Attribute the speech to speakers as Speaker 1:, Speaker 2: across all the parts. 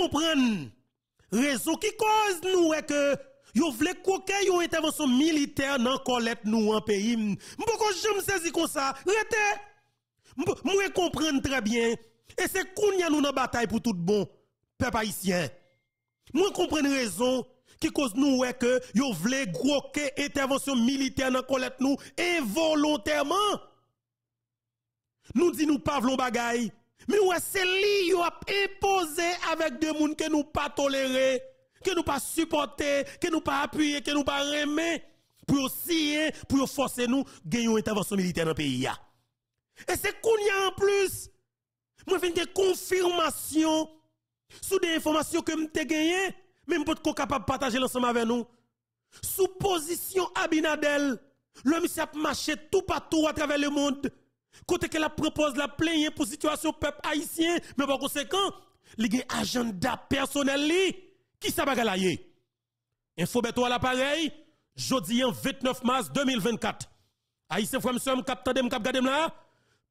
Speaker 1: comprendre raison qui cause nous est que yo voulez croquer une intervention militaire dans collecte nous en pays. me me saisi comme ça. Rete. Moi comprendre très bien et c'est qu'on y a nous dans bataille pour tout bon peuple haïtien. Moi comprendre raison qui cause nous est que yo vle croquer intervention militaire dans collecte nous involontairement. Nous dit nous pas bagaille mais ouais, c'est lui qui a imposé avec des gens que nous pas tolérer, que nous pas supporter, que nous pas appuyer, que nous pas aimer, pour scier, pour forcer nous gagner une intervention militaire dans le pays. Et c'est qu'on y a en plus. Moi, j'ai des confirmations sous des informations que j'ai gagnées, même pour qu'on capable de partager ensemble avec nous. Sous position Abinadel, l'homme s'est marché tout partout à travers le monde. Côté qu'elle propose la plainte pour situation peuple haïtien, mais par conséquent, il y a un agenda personnel qui sa bagalaye. Info beto à l'appareil, jeudi 29 mars 2024. Haïtien frère monsieur cap tande gade là,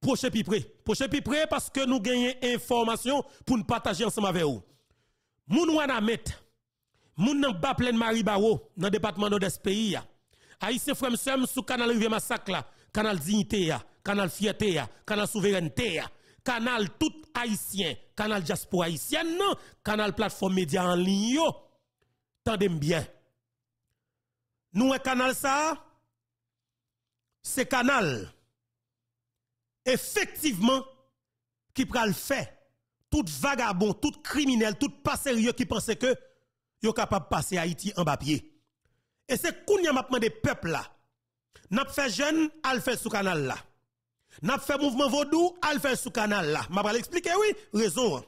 Speaker 1: proche pi près. Proche parce que nous gagnons information pour nous partager ensemble avec vous. Moun wana met, moun nan ba pleine Marie dans département de pays Haïtien frère monsieur sous canal rivière massacre là, canal dignité canal fiatéa, canal souveraineté, canal tout haïtien, canal Jaspo non? canal plateforme média en ligne. Tendez bien. Nous, un canal ça, c'est canal, effectivement, qui prend le fait. Tout vagabond, tout criminel, tout pas sérieux qui pensait que yo capable de passer Haïti en papier. Et c'est qu'on y a maintenant des peuples là. N'a fait jeune, le fait ce canal là. N'a fait mouvement vaudou, elle fait sous canal là. M'a pas l'expliquer oui, raison.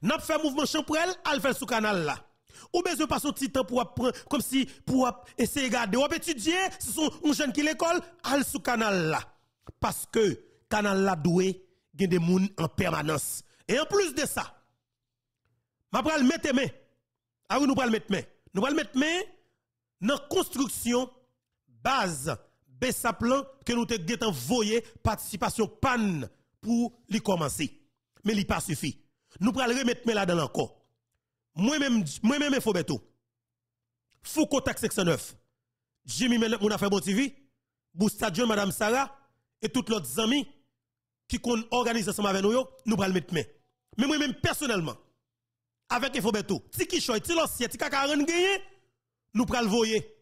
Speaker 1: N'a fait mouvement champrel, elle fait sous canal là. Ou besoin pas son petit pour apprendre comme si pour essayer de garder ou étudier, ce sont un jeune qui l'école, al sous canal là. Parce que canal là doué, gen des moun en permanence. Et en plus de ça, m'a vais le mettre main. Ah oui, nous pas le mettre main. Nous pas le mettre main construction base baisse plan que nous te envoyé participation panne pour les commencer. Mais il pas suffit. Nous prenons remettre là dans encore. Moi-même, moi-même, Fobeto. Foucault Tax 609. Jimmy Menet, mon affaire Bon TV. Boustadion, Madame Sarah. Et toutes l'autre amis qui organisent ensemble avec nous, nous prenons mettre main. Mais moi-même, personnellement, avec Fobeto, Tiki Choy, si Lossie, qui a gagné, nous prenons le voyer.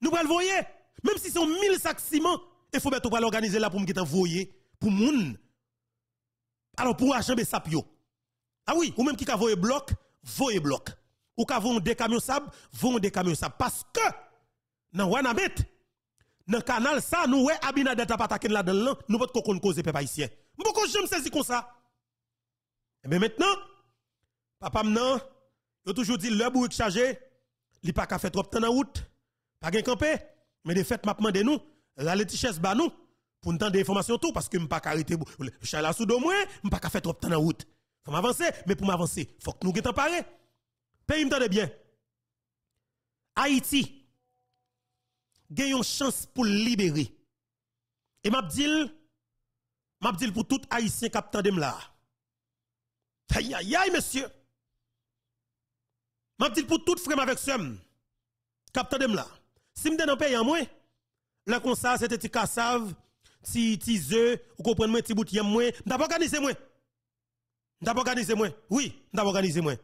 Speaker 1: Nous prenons le voyer. Même si c'est 1000 sacs ciment, il faut mettre l'organiser là pour me envoyer pour moun. Alors pour acheter sapio. Ah oui, ou même qui ka voye bloc, voye bloc. Ou ka vont des camions sable, vont des camions sable parce que dans Wanamet dans canal ça nous ouais Abinader t'a pas attaqué là dedans, nous pas qu'on cause peuple haïtien. Beaucoup j'aime saisir comme ça. Et eh maintenant papa m'nan, yo toujours dit le est chargé, li pas ka fait trop temps en route, pas gen camper. Mais de fait, m'a de nous, la tichesse ba nous, pour nous donner des tout, parce que pas arrêter, chala sous deux mois, m'pas faire trop de temps en route. Faut m'avancer, mais pour m'avancer, faut que nous guettons pare. Pays de bien. Haïti, gagne une chance pour libérer. Et m'a dit, m'a dit pour tout Haïtien qui de là. Aïe, aïe, aïe, monsieur. M'a dit pour tout frère avec somme. Captain là. Si m'te dans pays en moins, là comme ça, c'était ti cassave, ti ti zeu, ou comprendre moi ti bout yam moins, m'ta pas organisé moins. M'ta pas organisé moins. Oui, m'ta pas organisé moins.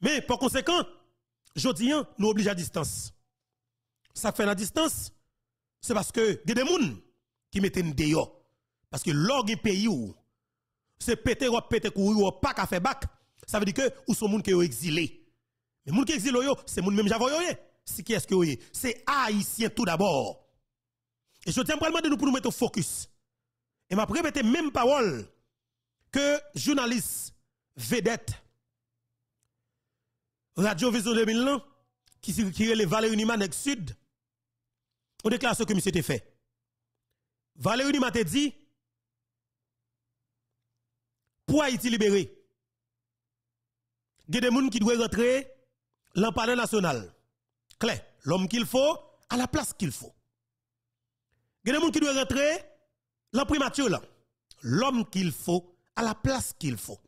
Speaker 1: Mais par conséquent, jodi nous oblige à distance. Ça fait la distance, c'est parce que y a des gens qui mettent une dehors. Parce que l'orgue pays où c'est pété ou pété courir ou pas qu'a faire bac, ça veut dire que ou sont gens qui ont exilé. Mais gens qui exilent, c'est gens même j'avoye qui est-ce que C'est haïtien tout d'abord. Et je tiens vraiment de nous pour nous mettre au focus. Et m'a répété même parole que journaliste vedette Radio Vision 2000 qui qui le Valérie Niman Sud on déclare ce que monsieur fait. Valérie Niman a dit pour Haïti libéré. Il y a des gens qui doivent rentrer dans le palais national. Claire, l'homme qu'il faut, à la place qu'il faut. Il y a des gens qui doivent rentrer, la primature là, l'homme qu'il faut, à la place qu'il faut.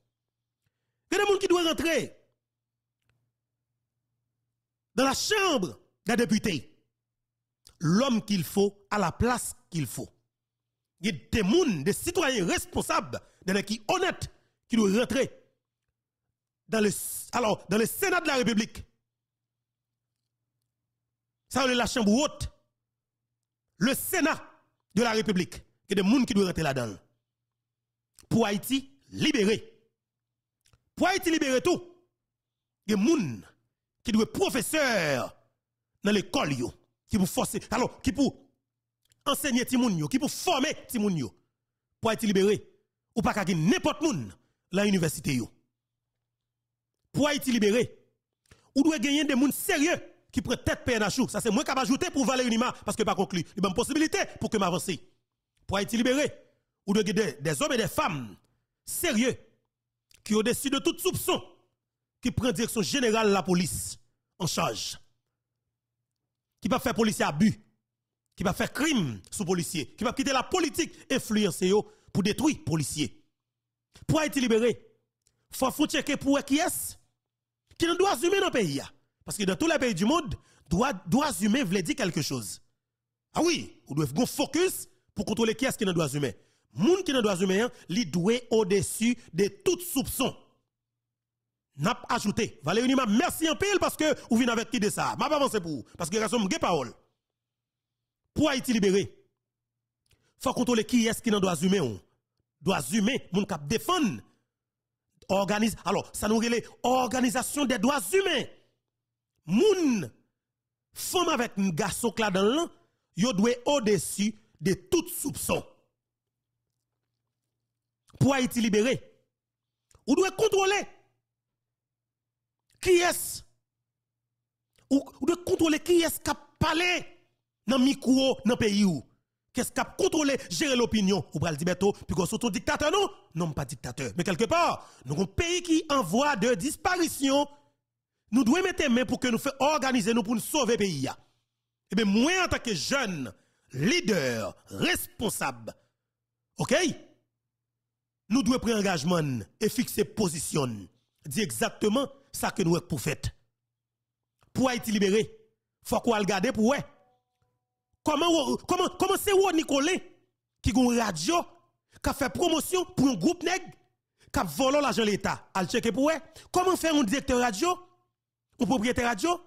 Speaker 1: Il y a des gens qui doivent rentrer dans la chambre des députés, l'homme qu'il faut, à la place qu'il faut. Il y a des gens, des citoyens responsables, des qui honnêtes, qui doivent rentrer dans le, alors, dans le Sénat de la République la chambre haute. Le Sénat de la République. Il y a des gens qui doivent rentrer là-dedans. Pour Haïti, libéré. Pour Haïti, libéré tout. Il y a des gens qui doivent être professeurs dans l'école. Qui pour forcer. Alors, qui pour enseigner Timounio. Qui pour former Timounio. Pour Haïti, libéré. Ou pas qu'il n'importe qui dans l'université. Pour Haïti, libéré. Ou doit gagner des gens sérieux qui prend tête PNHU. Ça, c'est moi qui ajouter pour une image parce que pas conclu. Il y a une possibilité pour que m'avance. Pour être libéré, ou de guider des hommes et des femmes sérieux, qui ont décidé de tout soupçon, qui prend direction générale la police en charge. Qui va faire policier abus, qui va faire crime sous policier, qui va quitter la politique influencer pour détruire policier. Pour être libéré, faut faut que pour qui est qui doit assumer dans le pays. Parce que dans tous les pays du monde, droits droit humains veulent dire quelque chose. Ah oui, on doit faire focus pour contrôler qui est-ce qui est dans droits humains. gens qui sont dans droits humains, hein, il doit au-dessus de tout soupçon. N'a ajouté. Valérie uniquement merci en pile parce que vous venez avec qui de ça. M'a pas avancé pour vous. Parce que raison m'gé parole. Pour Haïti libéré, faut contrôler qui est-ce qui est dans droits humains. Hein. Droits humains, moun cap défendre. Organise, alors, ça nous relève organisation des droits humains moun femme avec un garçon là dans l'an, yo doit au-dessus de tout soupçon. Pour être libéré, ou doit contrôler qui est ce ou doit contrôler qui est qui a parlé dans micro dans pays où est ce qui a contrôlé gérer l'opinion ou pral dibeto puis qu'on un dictateur non non pas dictateur mais quelque part nous un pays qui envoie voie de disparition nous devons mettre main pour que nous fassions organiser nous pour nous sauver le pays. Et eh bien, moi, en tant que jeune, leader, responsable, ok? Nous devons prendre engagement et fixer position. Dit exactement ça que nous pour faire. Pour être libéré, faut qu'on le garde pour ouais. Comment, comment, comment c'est Nicolas qui a une radio, qui a fait promotion pour un groupe nègre, qui a volé l'argent de l'État? Al checker pour ouais. Comment faire un directeur radio? ou propriétaire radio,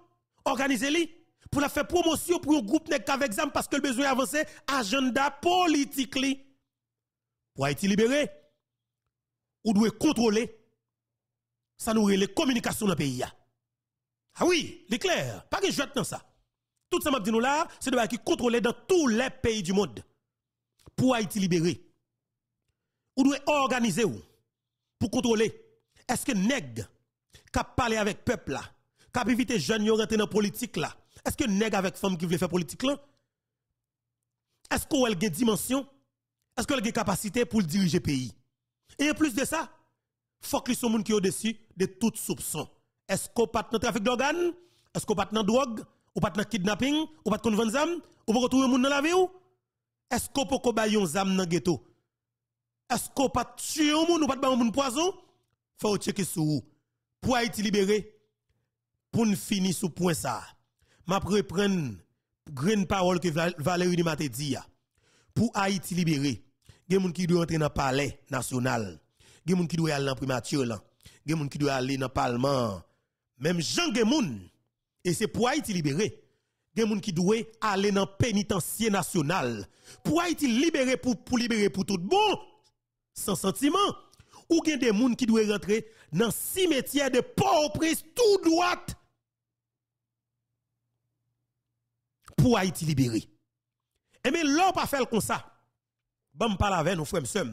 Speaker 1: organisez-les pour la faire promotion pour un groupe nèg avec examen parce que le besoin avancé agenda politique li. Pour Haïti libéré, ou doit contrôler ça nous les communications dans le pays. Ah oui, c'est clair, pas que je dans ça. Tout ça m'a dit nous là, c'est de qui contrôler dans tous les pays du monde. Pour Haïti libéré, ou doit organiser ou pour contrôler est-ce que nèg qui parler avec peuple là Cap jeune jeunes qui dans la politique là. Est-ce que nèg avec femme qui veut faire politique là? Est-ce qu'elle a une dimension? Est-ce qu'elle a une capacité pour diriger le pays? Et en plus de ça, faut que les gens qui au-dessus de tout soupçon. Est-ce qu'on pas dans trafic d'organes? Est-ce qu'on pas dans drogue? Ou pas dans kidnapping? Ou pas dans vendre zam? Ou pas retrouver monde dans la vie ou? Est-ce qu'on peut bailler un zam dans ghetto? Est-ce qu'on pas tuer un monde ou pas de un poison? Faut checker sur où. Pour être libéré, pour nous finir sur point ça. M'a reprendre grande parole que Valérie m'a dit ah. pour Haïti libéré. des gens qui doit entrer dans palais national. des gens qui doit aller dans primature a des gens qui doit aller dans parlement. Même Jean gen et c'est pour Haïti libéré. des gens qui doit aller dans pénitencier national pour Haïti libéré pour pour libérer pour tout bon sans sentiment ou a des gens qui doivent rentrer dans cimetière de pauvres au tout droit pour Haïti libéré. Et mais l'on pas fait comme ça. Bon parle avec nous frères sœurs.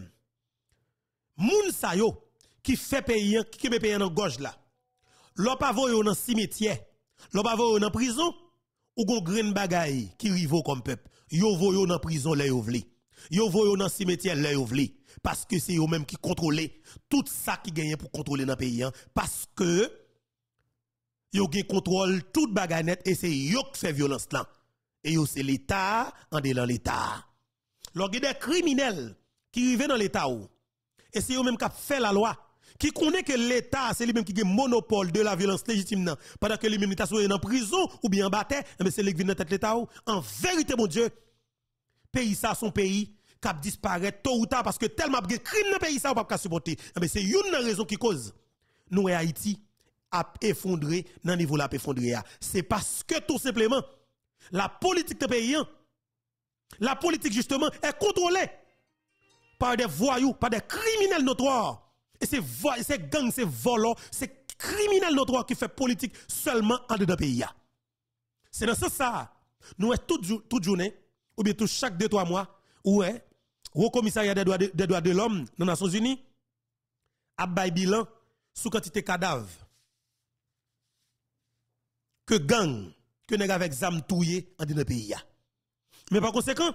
Speaker 1: Moun sa yo qui fait payer qui me paye dans gorge là. L'on pas voyer dans cimetière, l'on pas voyer dans prison ou gon green bagay qui rivo comme peuple. Yo voyo dans prison là yo vle. Yo voyo dans cimetière là yo vle parce que c'est eux même qui contrôlent tout ça qui gagne pour contrôler dans pays hein. parce que yo gen contrôle toute baganette et c'est eux qui fait violence là et c'est l'État en dans l'État. a des criminels qui vivent dans l'État, et c'est eux même qui fait la loi, qui connaît que l'État, c'est lui-même qui a monopole de la violence légitime, pendant que les l'État en prison ou bien en bataille, mais eh ben, c'est lui qui vient dans l'État. En vérité, mon Dieu, pays ça, son pays, qui disparaît tôt ou tard, parce que tellement de crimes dans le pays ça, on ne pas supporter. Mais eh ben, c'est une raison qui cause. Nous, Haïti, a effondré, dans niveau là, effondré. C'est parce que tout simplement, la politique de pays, la politique justement est contrôlée par des voyous, par des criminels notoires. Et ces gangs, ces volants, ces criminels notoires qui font politique seulement en dedans pays. C'est dans ce sens, nous sommes toute, toute journée, ou bien tous chaque deux, trois mois, est au commissariat des droits de, l'homme dans les Nations Unies, à bilan sous quantité de cadavres que gang que nèg avec zam touillé en dans pays Mais par conséquent,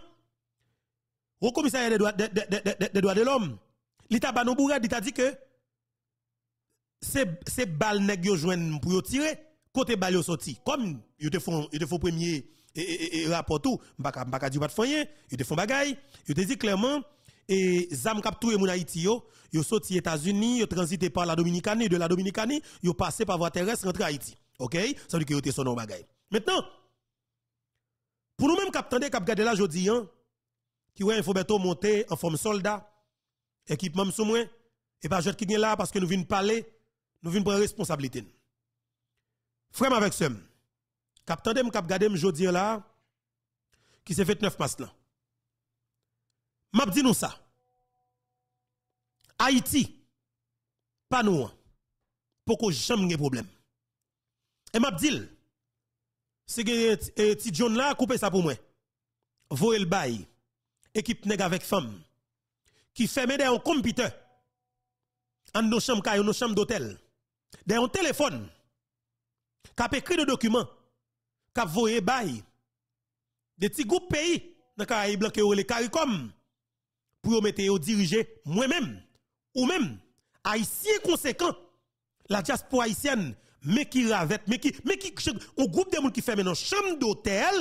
Speaker 1: au commissaire des droits de, de, de, de l'homme, l'État bourade, dit que c'est ces nèg yo joine pour tirer côté balles yo sorti. Comme ils te font le te premier et, et, rapport tout, m'baka m'baka di pas de te font bagaille, yo te dit clairement et zam kap touye moun Haïti yo, yo sorti États-Unis, yo transité par la Dominicanie, de la Dominicanie, yo passé par voie terrestre rentré Haïti. OK? Ça veut dire que yo te son bagay. Maintenant, pour nous-mêmes qui attendons, qui regardons là aujourd'hui, hein, qui faut bientôt monter en forme soldat, équipement sous moi, et pas je qui vient là parce que nous venons parler, nous venons prendre responsabilité. Frère avec ce, cap tandem cap gadem là, qui s'est fait neuf passes là. M'a dit nous ça. Haïti, pas nous, hein. pour que jamais de problème. Et m'a dit, c'est que euh, ti John là coupé ça pour moi. Voyer le bail. Équipe nèg avec femme qui ferme des un computer. En nos chambres dans nos chambres d'hôtel. Des un téléphone. Cap écrit de documents. Cap voyer bail. Des petits groupes pays dans Caraïbes blanc les CARICOM pour mettre au diriger moi-même ou même haïtien conséquent la diaspora haïtienne mais qui ravette, mais qui, mais qui, au groupe de monde qui fait maintenant chambre d'hôtel,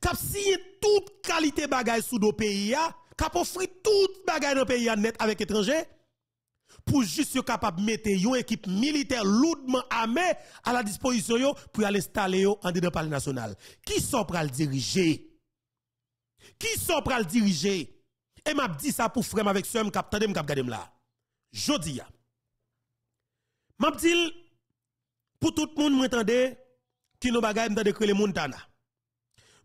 Speaker 1: qui signé toute qualité bagaille sous nos pays, qui offre toute bagaille dans pays net avec étrangers, pour juste capable de mettre une équipe militaire lourdement armée à la disposition pour l'installer en dedans le national. Qui sont le diriger? Qui sont à le diriger? Et m'a dit ça pour frère avec ceux qui tande m'kap gade là. Jodia. M'a dit pour tout le monde m'entendez qui nous bagaille m'entendez que les Montana.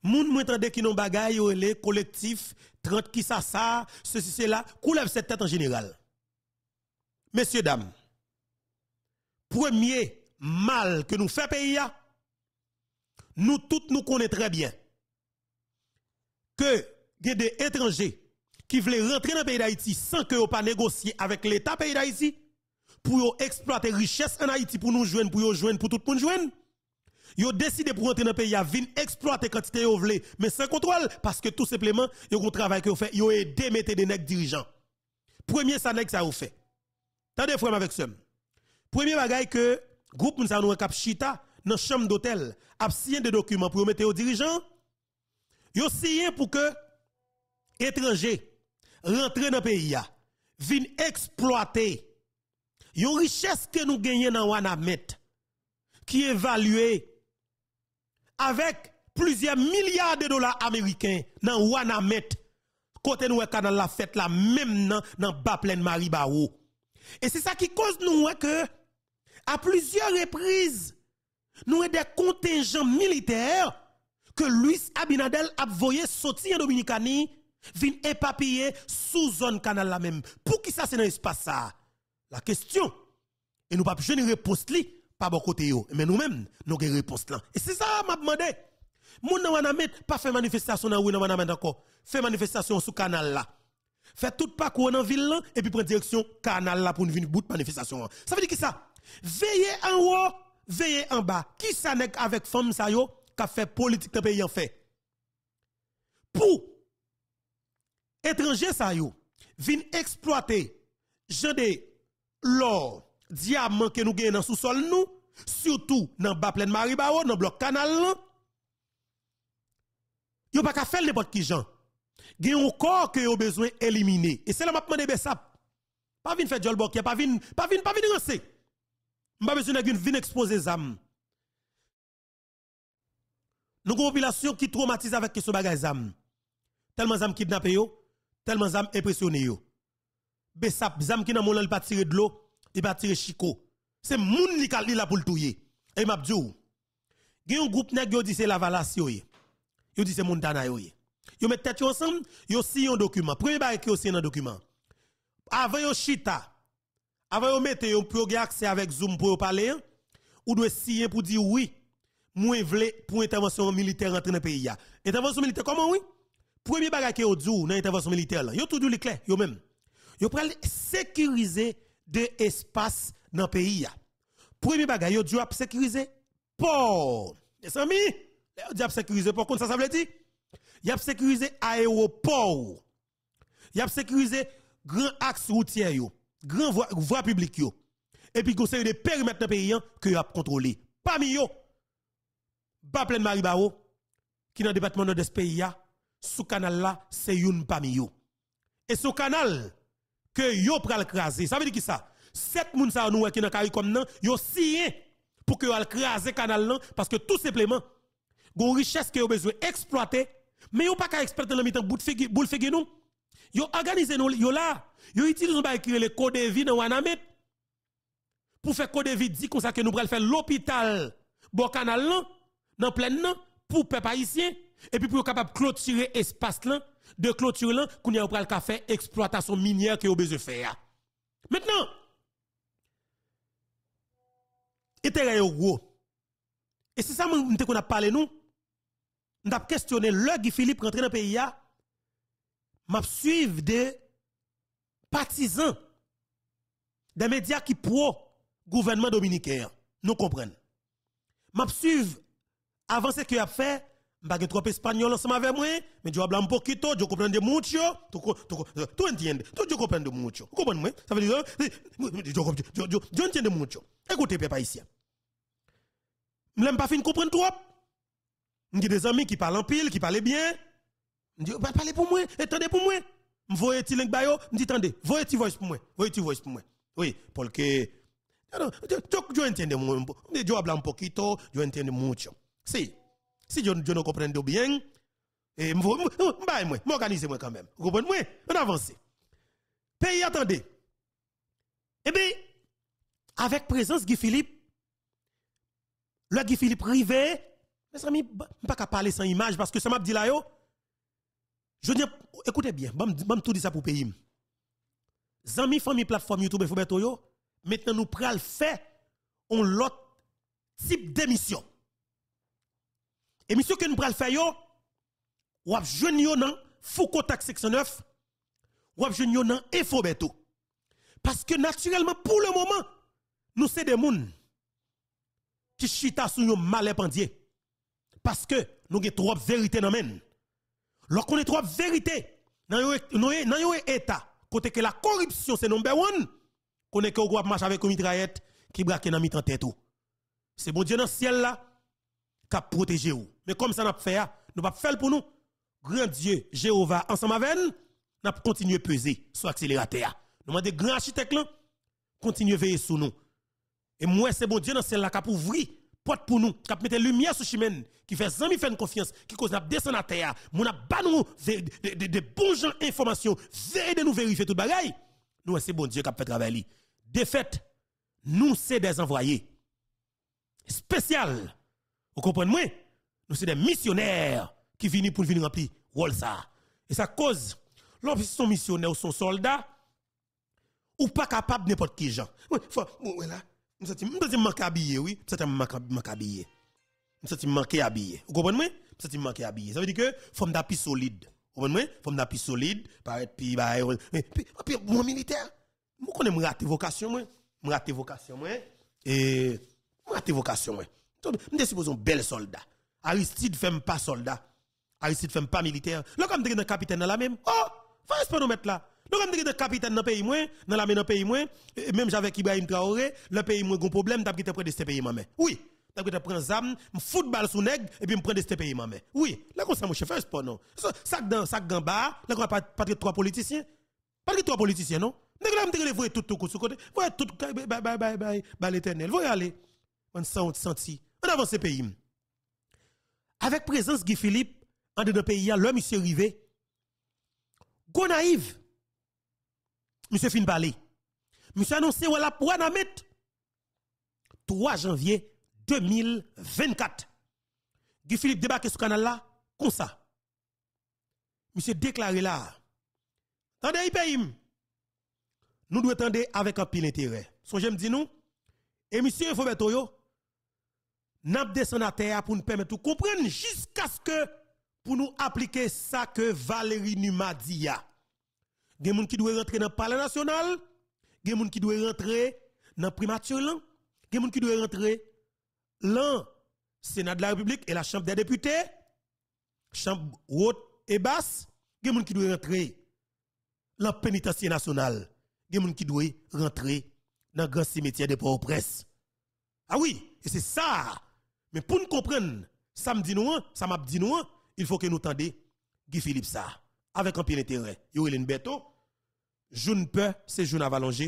Speaker 1: Moun m'entendez qui nous bagaille les collectifs 30 qui ça ça ceci cela coulève cette tête en général. Messieurs dames, premier mal que nous fait pays nous tous nous connaissons très bien que des étrangers qui voulaient rentrer dans le pays d'Haïti sans que vous pas négocier avec l'État pays d'Haïti pour exploiter richesse en Haïti pour nous joindre, pour nous joindre, pour tout le monde joindre. Ils ont décidé pour rentrer dans le pays, à exploiter quantité qu'ils vle, mais sans contrôle, parce que tout simplement, ils ont travail qu'ils ont fait, ils ont aidé mettre des nègres dirigeants. Premier, ça nègre ça ont fait. Tendez, frère, avec ça. Premier bagay que groupe nous avons cap chita dans chambre d'hôtel, a signé des documents pour mettre aux dirigeants. Ils ont signé pour que étrangers rentrent dans le pays, viennent exploiter Yon richesse que nous gagnons dans Wanamet, qui est évaluée avec plusieurs milliards de dollars américains dans Wanamet, côté nous canal la fête là, même dans, le bas pleine Maribao. Et c'est ça qui cause nous que, à plusieurs reprises, nous avons des contingents militaires que Luis Abinadel a voyé sortir en Dominicanie, vin épapiller sous zone canal la même. Pour qui ça se dans pas ça? la question. Et nous pas une réponse réponds pas bon côté Mais nous-mêmes, nous avons une réponse là. Et c'est ça m'a demandé. Moun nan ne met, pas fait manifestation dans rue. wana met encore. Fait manifestation sous canal là. Fait tout parcours dans ville et puis prend direction canal là pour nous venir bout manifestation. Ça veut dire qui ça Veillez en haut, veillez en bas. Qui ça n'est avec femme ça yo qui fait politique dans pays en fait Pour étrangers ça yo, viennent exploiter gens l'or, diamant que nous gagnons dans sous-sol nous, surtout dans le bas de Maribao, dans le bloc canal Il n'y a pas qu'à faire n'importe qui gens. a un corps que yo besoin d'éliminer. Et c'est là m'a demandé Bessap. Pas venir faire jol bok, pas venir pas vinn, pas vinn rancer. M'pas besoin d'une vinn exposer zam. Nous avons une population qui traumatise avec ce bagage zam. Tellement qui kidnappé tellement zam impressionné Besap, zam qui nan mon il pas tirer de l'eau, il pas tirer chico. C'est moun li kal li la pour le touyer. Et m'a dit gen un groupe nèg yo di c'est la valasse yo. Yo dit c'est Montana yo. Yo met tête yo ensemble, yo signe un document. Premier bail ki yo signé un document. Avant yo chita, avant yo mette yo programme yo accès avec Zoom pour parler, ou doit signer pour dire oui. Moi vle pour intervention militaire rentrer dans pays ya. Intervention militaire comment oui? Premier bagage ki yo dit dans intervention militaire là, yo tout dit clair, yo même. Yo pral sécuriser de espaces dans le pays. Premier bagage, yo sécurisé sécuriser port. Les amis, yo le sécuriser port. ça, ça veut dire? Y a sécurisé aéroport. Y a sécurisé grand axe routier yo, grand voie, voie publique yo. Et puis conseil de périmètre dans pays hein, que y a contrôlé. Parmi yo, bas plein Maribao qui dans le département de ce pays sous canal là, c'est une parmi yo. Et ce canal que yo pral craser. Ça veut dire qui ça? Sept moun sa nous qui dans CARICOM nan, yo signé pour que yo craser canal nan parce que tout simplement gon richesse que yo besoin exploiter, mais yo pas qu'à exploiter dans mitan bout boule fege nous. Yo organisé nous yo là, yo utilise ba écrire les code de vie dans Wanamet pour faire code de vie dit comme ça que nous pral faire l'hôpital bon canal nan nan plein nan pour peuple haïtien et puis pour capable clôturer espace là de clôture là, qu'on y a pral exploitation minière que a besoin faire. Maintenant, et gros. Et c'est ça que qu'on a parlé nous. On a questionné le Guy Philippe rentré dans le pays nous m'a suivre des partisans des médias qui pro gouvernement dominicain. Nous comprenons. M'a avant ce que a fait Mbage trop espagnol ensemble avec moi, mais je un poquito, je comprends de mucho, tu tu euh, entiendes, tu je comprends de mucho. Vous comprenez moi Ça veut dire euh, euh, je comprends je je de mucho. Écoutez peuple haïtien. M'aime pas fin comprendre trop. J'ai des amis qui parlent en pile, qui parlent bien. Je dis bah, parlez pour moi, attendez pour moi. M'voyez ti link bayo, m'dit attendez, voyez ti voice pour moi, voyez ti voice pour moi. Oui, parce que je entiends de mucho, je un poquito, je entiends mucho. Si si je, ne comprends pas bien, je moi, m'organiser moi quand même. Vous comprenez On avance. Pays, attendez. Eh bien, avec présence Guy Philippe, le Guy Philippe privé, mes amis, bah, je ne pas parler sans image parce que ça m'a dit là, yo, je dis, écoutez bien, je tout dire ça pour pays. Zami, famille, plateforme YouTube, et maintenant nous prenons le fait, on l'autre type d'émission. Émission que nous prenons faire, ou ap jeune yo nan Foucault Tak 609, ou ap jeune yo nan Infobeto. Parce que naturellement, pour le moment, nous c'est des gens qui chita sur yon malais Parce que nous avons trop vérité dans men. Lorsqu'on est trop vérité dans yon état, côté que la corruption c'est number one, qu'on est que marche avec une mitraillette qui braque dans mi tête C'est bon Dieu dans le ciel là, qui a protégé vous. Mais comme ça, n'a pas fait, ah, nous pas faire pour nous. Grand Dieu, Jéhovah, ensemble avec nous, pas continué à peser sur l'accélérateur. Nous demandons grand architecte, continuer à veiller sur nous. Et moi, c'est bon Dieu dans celle-là qui a ouvert porte pour nous, qui a mis lumière sur Chimène, qui fait zami faire une confiance, qui cause la descendre à terre, nous avons nous de bons gens informations, de nous vérifier tout le bagaille. Nous, c'est bon Dieu qui a fait travailler. De fait, nous, c'est des envoyés. Spécial. Vous comprenez? moi c'est des missionnaires qui viennent pour venir remplir rôle ça. Et ça cause, lorsqu'ils sont missionnaires ou sont soldats, ou pas capable n'importe qui gens. Oui, voilà. Je me sens manqué habillé, oui. Je me sens manqué habillé. Je me sens habillé. Vous comprenez? Je me sens manqué habillé. Ça veut dire que, forme plus solide. Vous comprenez? Forme d'appui solide, paraître bah, eh, puis, bah, puis, bon militaire. Moi, connais, me rater vocation, moi. Me rater vocation, moi. Et, mon rater vocation, moi. Je suis suppose un bel soldat. Aristide fait pas soldat. Aristide fait pas militaire. Là, comme dans capitaine dans la même, oh, faut pas nous mettre là. Là, comme dans capitaine dans pays moins, dans la même dans pays moins, même j'avais Ibrahim Traoré, le pays moins, gon problème, t'as pris près de ce pays, maman. Oui. T'as pris prendre zam, football sous nègre, et puis me prendre de ce pays, maman. Oui. Là, comme ça, mon chef, c'est pas non. Sac dans, sac dans bas, là, qu'on pas, pas de trois politiciens. Pas de trois politiciens, non? Nèg, là, m'dégale, voyez tout, tout, tout, côté. Voyez tout, bye, bye, bye, bye, bye, l'éternel. y aller. On s'en senti. On avance pays avec présence Guy Philippe, en dedans pays, le monsieur arrivé. Go Naïve, Monsieur fin Monsieur annoncé pour la mettre 3 janvier 2024. Guy Philippe débarque sur canal là comme ça. Monsieur déclaré là. Tendez paye hum. Nous devons attendre avec un pile intérêt. Son j'aime dire nous et monsieur yo n'a descendu à terre pour nous permettre de comprendre jusqu'à ce que pour nous appliquer ça que Valérie Numa dit. Il y a des gens qui doivent rentrer dans le palais national, des gens qui doivent rentrer dans le primature, des gens qui doivent rentrer dans le Sénat de la République et la Chambre des députés, Chambre haute et basse, des gens qui doivent rentrer dans le pénitencier national, des gens qui doivent rentrer dans le grand cimetière de port au Ah oui, et c'est ça mais pour nous comprendre, ça me dit nous, ça m'a dit nous, il faut que nous tendions Guy Philippe ça. Avec un pied d'intérêt. Yoelin je ne peur, c'est jeune avalanche.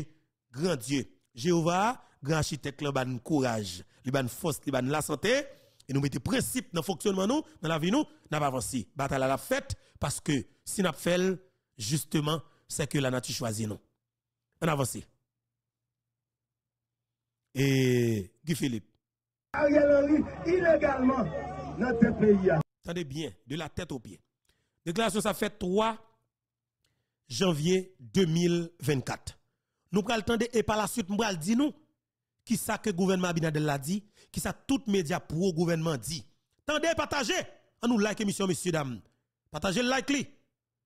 Speaker 1: Grand Dieu, Jéhovah, grand architecte, il ban courage, le ban force, le ban la santé. Et nous mettons principe dans le fonctionnement nous, dans la vie nous, nous avancé. Bataille à la fête, parce que si nous fait, justement, c'est que la nature choisit nous. On avance. Et Guy Philippe,
Speaker 2: Ariel Henry illégalement dans
Speaker 1: ce pays. Attendez bien, de la tête aux pieds. Déclaration, ça fait 3 janvier 2024. Nous prenons le temps de, et par la suite, nous prenons dire nous, qui ça que le gouvernement Abinadel a dit, qui ça tout média pro gouvernement dit. Tendez, partagez, on nous like émission, messieurs, dames. Partagez le like, li.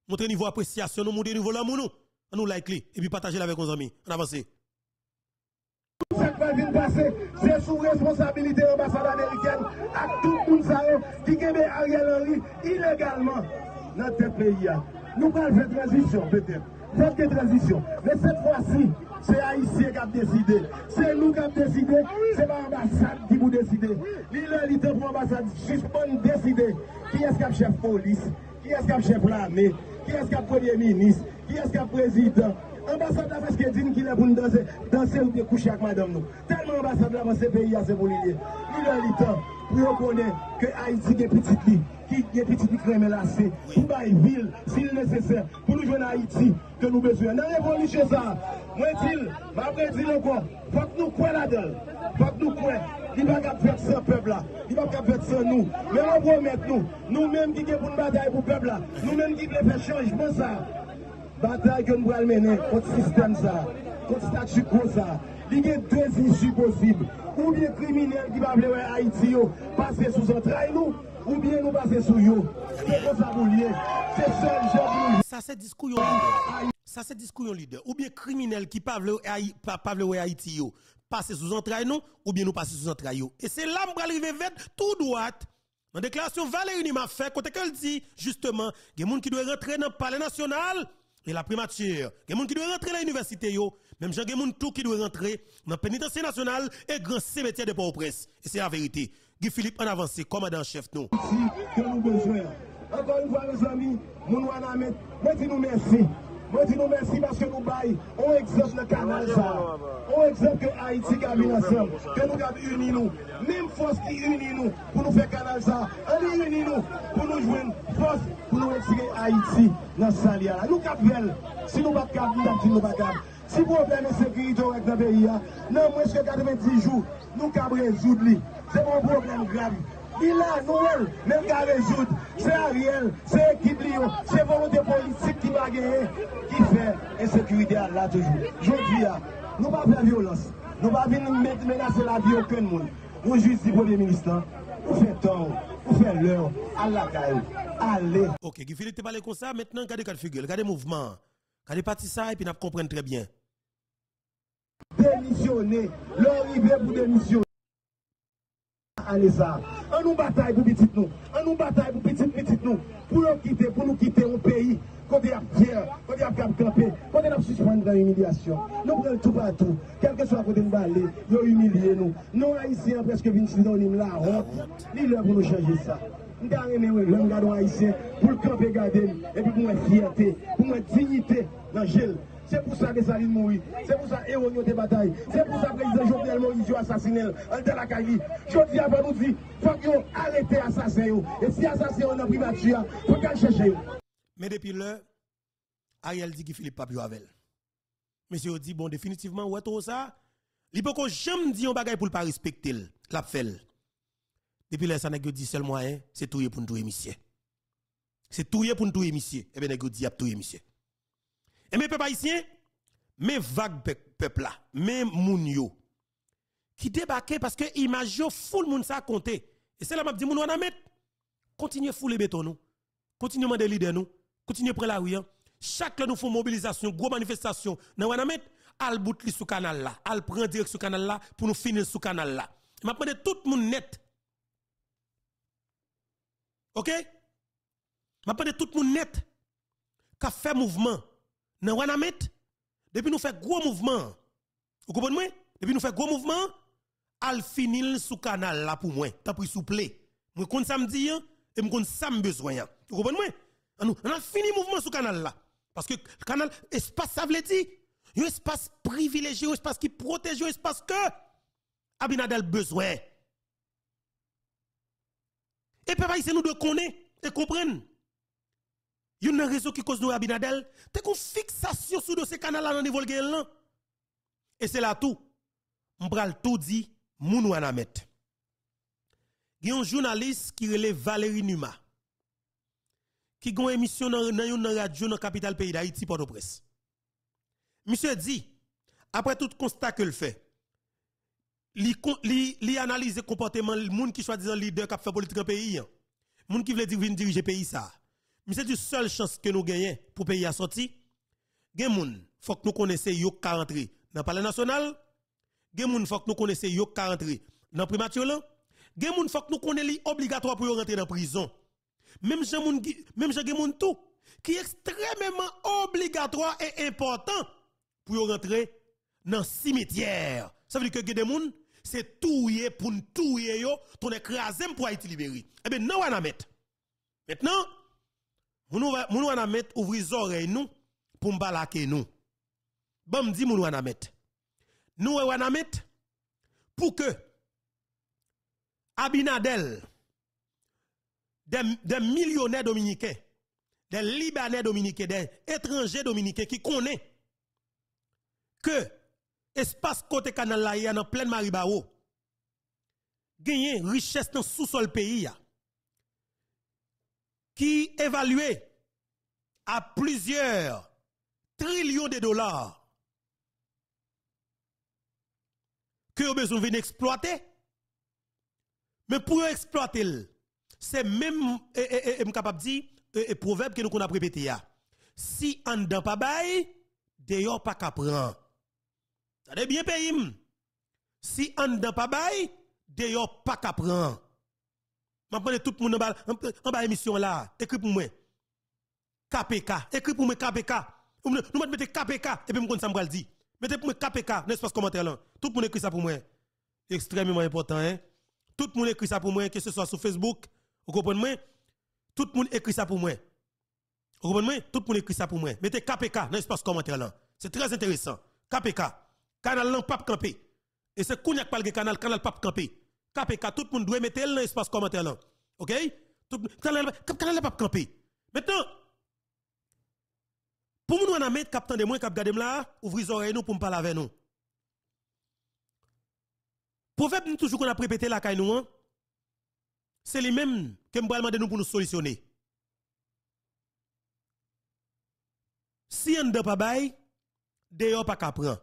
Speaker 1: montrez niveau appréciation, nous montrez niveau l'amour, nous, on nous like, li. et puis partagez avec nos amis. On avance.
Speaker 2: C'est sous responsabilité de l'ambassade américaine à tout le monde qui a Ariel Henry illégalement dans pays. Hein. Nous parlons de transition, peut-être. faut que transition. Mais cette fois-ci, c'est Haïtien qui a décidé. C'est nous qui avons décidé. Ah c'est l'ambassade qui vous décide. L'illégalité pour l'ambassade, juste pour décider. Qui est-ce qu'un chef de police Qui est-ce qu'un chef de l'armée Qui est-ce qu'un premier ministre Qui est-ce qu'un président Ambassade la feske din ki le pou nou danse ou pye kouche ak madam nou. Telman ambassade la mwen se peyi ya se bolilye. Li lè lita pou yo kone ke Haiti gen pitit li. Ki gen pitit li kremen la se. Li bayi vil si lè nesesè pou nou jwen Haiti ke nou bezuyen. Nan revon li che zan. Mwen til, mwen apre di lè kwa. Fok nou kwen la del. Fok nou kwen. Li bak ap vet se pebla. Li bak ap vet se nou. Men anpon met nou. Nou menm ki gen pou nou batay pou pebla. Nou menm ki glè fè chanj monsan. que nous devons menen contre le système, contre statu statut sa. y a de issues possibles. Ou bien les criminels qui parlent Haiti yo, sous un zan ou bien nous passer sous yo. C'est C'est ça vous C'est se sol ça c'est C'est se yon
Speaker 1: leader. Ça c'est discours yon leader. Ou bien criminels qui pa vlewe Haïti yo, sous un ou bien nous passons sous un Et Et c'est là que nous devons arriver tout droit. Dans la déclaration Valérie m'a fait, quand elle dit justement, il y a des gens qui doivent rentrer dans le palais national et la primature. Il y a des gens qui doivent rentrer à l'université, même gens tout qui doivent rentrer dans le pénitentiaire national et grand cimetière de Port-au-Prince. Et c'est la vérité. Guy Philippe en avance, commandant-chef, nous.
Speaker 2: Merci que nous Encore une fois, mes amis, nous nous en nous merci. Je dis nous merci parce que nous baillons. un exemple le canal ça. On exemple que Haïti a mis ensemble. Que nous avons unis nous. Même force qui unit nous pour nous faire canal ça. On unis nous pour nous jouer une force pour nous retirer Haïti dans sa là. Nous capons. Si nous ne battons, nous battons, nous battons. Si problème de sécurité avec le pays, nous, moins que 90 jours, nous cabrons résoudre. C'est un problème grave. Il a Noël, même qu'à résoudre. C'est Ariel, c'est l'équipe Lyon, c'est volonté politique qui va gagner, qui fait insécurité à là toujours. Je dis, nous ne pas faire violence. Nous ne pas menacer la vie aucun monde. Nous juste dit Premier ministre, vous faites temps, vous faites l'heure, à la allez.
Speaker 1: Ok, Guy Philippe, parlé comme ça, maintenant, regardez le figure, regardez le mouvement, regardez parti ça, et puis nous comprenons très bien.
Speaker 2: Démissionner, l'arrivée pour démissionner les arts. On nous bataille pour petit nous. On nous bataille pour petit petit nous. Pour nous quitter, pour nous quitter un pays. y a fier, campé, à il y a suspendre dans l'humiliation. Nous prenons tout partout. Quel que soit côté nous ils nous humilier nous. Nous haïtiens presque venus synonyme la honte. Il est pour nous changer ça. Nous avons les haïtiens pour le camper garder et puis pour être fierté, pour être dignité dans c'est pour ça que Saline mourit. C'est pour ça que Héron des batailles. C'est pour ça que le président Jovenel Moïse a assassiné dans la Kaili. Je dis avant nous dit, faut qu'on arrête l'assassin. Et si assassin on a primature, faut qu'on cherche. Mais depuis là,
Speaker 1: Ariel dit que Philippe Pape avec Monsieur dit, bon, définitivement, ouais, tout ça. Il peut jamais dire un bagage pour ne pas respecter la Depuis là, ça n'a dit seul moyen, c'est tout pour nous tout émissaire. C'est tout pour nous tout émissaire. Et eh bien, il dit, tout monsieur. Et eh, mes peuples haïtiens, mes vagues peuples là, mes mounio, qui débarquaient parce que image foule moun ça compter. Et c'est là m'a dit moun wana met. Continuez fouler béton nous. Continuez demander leader nous. Continuez prendre la rue. Hein. Chaque nous font mobilisation, gros manifestation. Nous wana met al bout li sous canal là, al prend direct sous canal là pour nous finir sous canal là. M'a prendre tout monde net. OK? M'a prendre tout monde net. Qu'a fait mouvement dans Wanamet, depuis nous fait gros mouvement, vous comprenez Depuis nous fait gros mouvement, al finil sous canal là pour moi, t'as pris souple. plaît. Moi compte ça me dit et je compte ça me besoin. Vous comprenez On a fini mouvement sous canal là parce que le canal espace ça veut dire un espace privilégié, un espace qui protège, un espace que Abinadel besoin. Et papa, c'est nous de connaître et comprendre. Yon nan réseau qui cause nous e Abinadel, t'es qu'on fixation sur ce canal là dans niveau Et c'est là tout. On M'bral tout dit, moun ou anamet. un journaliste qui relève Valérie Numa, qui gon émission dans nan yon radio dans Capital pays d'Haïti, Port-au-Prince. Monsieur dit, après tout constat que le fait, li, li, li analyse comportement moun qui choisit un leader qui fait politique dans pays, moun qui vin diriger pays ça mais c'est la seule chance que nous gagnons pour payer à sortir. Gen moun, faut que nous connaissions yo ka rentrer dans le palais national. Gen moun, faut que nous connaissions yo ka rentrer dans primature là. Gen moun, faut que nous connaissions obligatoire pour rentrer dans prison. Même gens moun même tout qui est extrêmement obligatoire et important pour rentrer dans cimetière. Ça veut dire que des gens, c'est tout pour tout yo, ton écrasé pour Haïti libéré. Eh bien, non, on a mettre. Maintenant, nous, ou an amet ouvri zore nou pour mbalake nous. Bon me Nous voulons mettre pour que Abinadel des, millionnaires dominicains, des Libanais dominicains, des étrangers dominicains qui connaissent que espace côté canal là en pleine Maribao gagne richesse dans sous-sol pays qui évalué à plusieurs trillions de dollars que vous besoin venir exploiter. Mais pour exploiter, c'est même, et, eh, eh, eh, de proverbe que nous avons répété. Si on ne pas bail, d'ailleurs pas qu'à prendre. Ça bien pays. Si on ne pas bail, d'ailleurs pas qu'à prendre m'a prendre tout le monde en bas émission là, Écris pour moi. KPK, Écris pour moi KPK. Nous mettez KPK et puis me vais me dire. Mettez pour moi KPK, dans ce commentaire là. Tout le monde écrit ça pour moi. Extrêmement important hein. Tout le monde écrit ça pour moi que ce soit sur Facebook, vous comprenez Tout le monde écrit ça pour moi. Vous comprenez Tout le monde écrit ça pour moi. Mettez KPK dans l'espace commentaire là. C'est très intéressant. KPK. Canal là, pape campé. Et c'est Kounia qui parle canal, canal pas campé tout le monde doit mettre dans l'espace commentaire là. OK Tout le pas camper. Maintenant, pour nous, on a mettre captain de moi, cap garder là, ouvrez oreilles nous pour me parler avec nous. Proverbe nous toujours qu'on a répété la caille hein. c'est les mêmes que nous demandé nous pour nous solutionner. Si on ne pas bail, dehors pas prendre.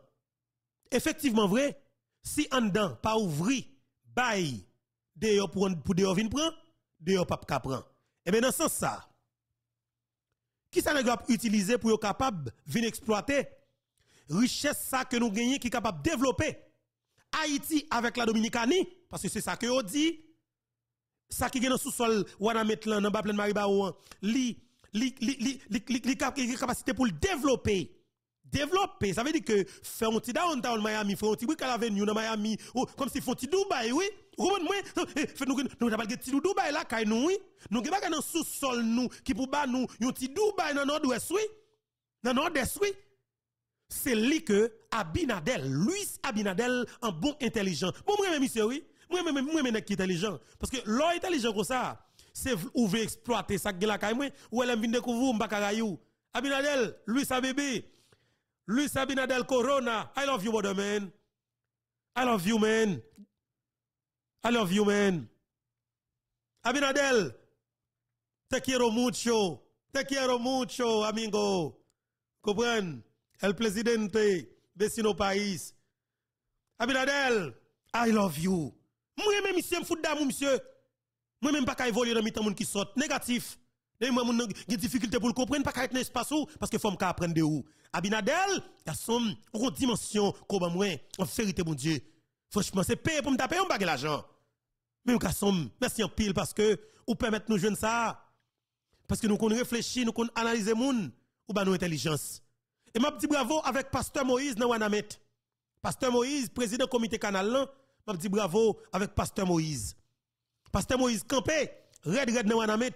Speaker 1: Effectivement vrai, si on ne pas ouvrir bail d'ailleurs pour pour d'ailleurs vinn prendre d'ailleurs pas ka prendre et bien dans ce sens ça qui ça nèg utiliser pour capable venir exploiter richesse ça que nous gagnons qui capable développer Haïti avec la Dominicanie parce que c'est ça que on dit ça qui est dans sous-sol ou on mettre là dans bas plein Maribao li li li li li capacité pour développer développer. Ça veut dire que faire un petit downtown Miami, faire un petit la à l'avenue dans Miami, ou oh, comme si font petit Dubaï, oui. Ou fait Nous avons un petit Dubaï là, nous, oui. Nous avons un sous-sol, nous, qui pour bas nous, un petit Dubaï dans le nord-ouest, oui. Dans nord-est, oui. C'est lui que Abinadel, Luis Abinadel, un bon intelligent. Bon, moi-même, monsieur, oui. Moi-même, moi-même, intelligent. Parce que l'homme intelligent comme ça, c'est ouvrir, exploiter ça, ou elle aime venir découvrir, ou Abinadel, Luis Abébé, Luis Abinadel Corona, I love you, brother man. I love you, man. I love you, man. Abinadel, te quiero mucho. Te quiero mucho, amigo. Comprends? El presidente de País. Abinadel, I love you. Moi-même, monsieur, me fout d'amour, monsieur. Moi-même, pas qu'à évoluer dans mes temps qui sortent. Négatif. Et moi, mon une difficulté pour le comprendre, pas où, parce que faut me apprendre de où. Abinadel, garçon, une dimension, combien moi, en vérité, mon Dieu. Franchement, c'est payé pour me taper, on bague l'argent. Mais, garçon, merci en pile, parce que, ou permettre nous jeunes ça. Parce que nous, qu'on réfléchit, nous, qu'on analyse moun, ou ben nous, intelligence. Et m'a dis bravo avec Pasteur Moïse dans Wanamet. Pasteur Moïse, président du comité canal, m'a dis bravo avec Pasteur Moïse. Pasteur Moïse campé, red red dans Wanamet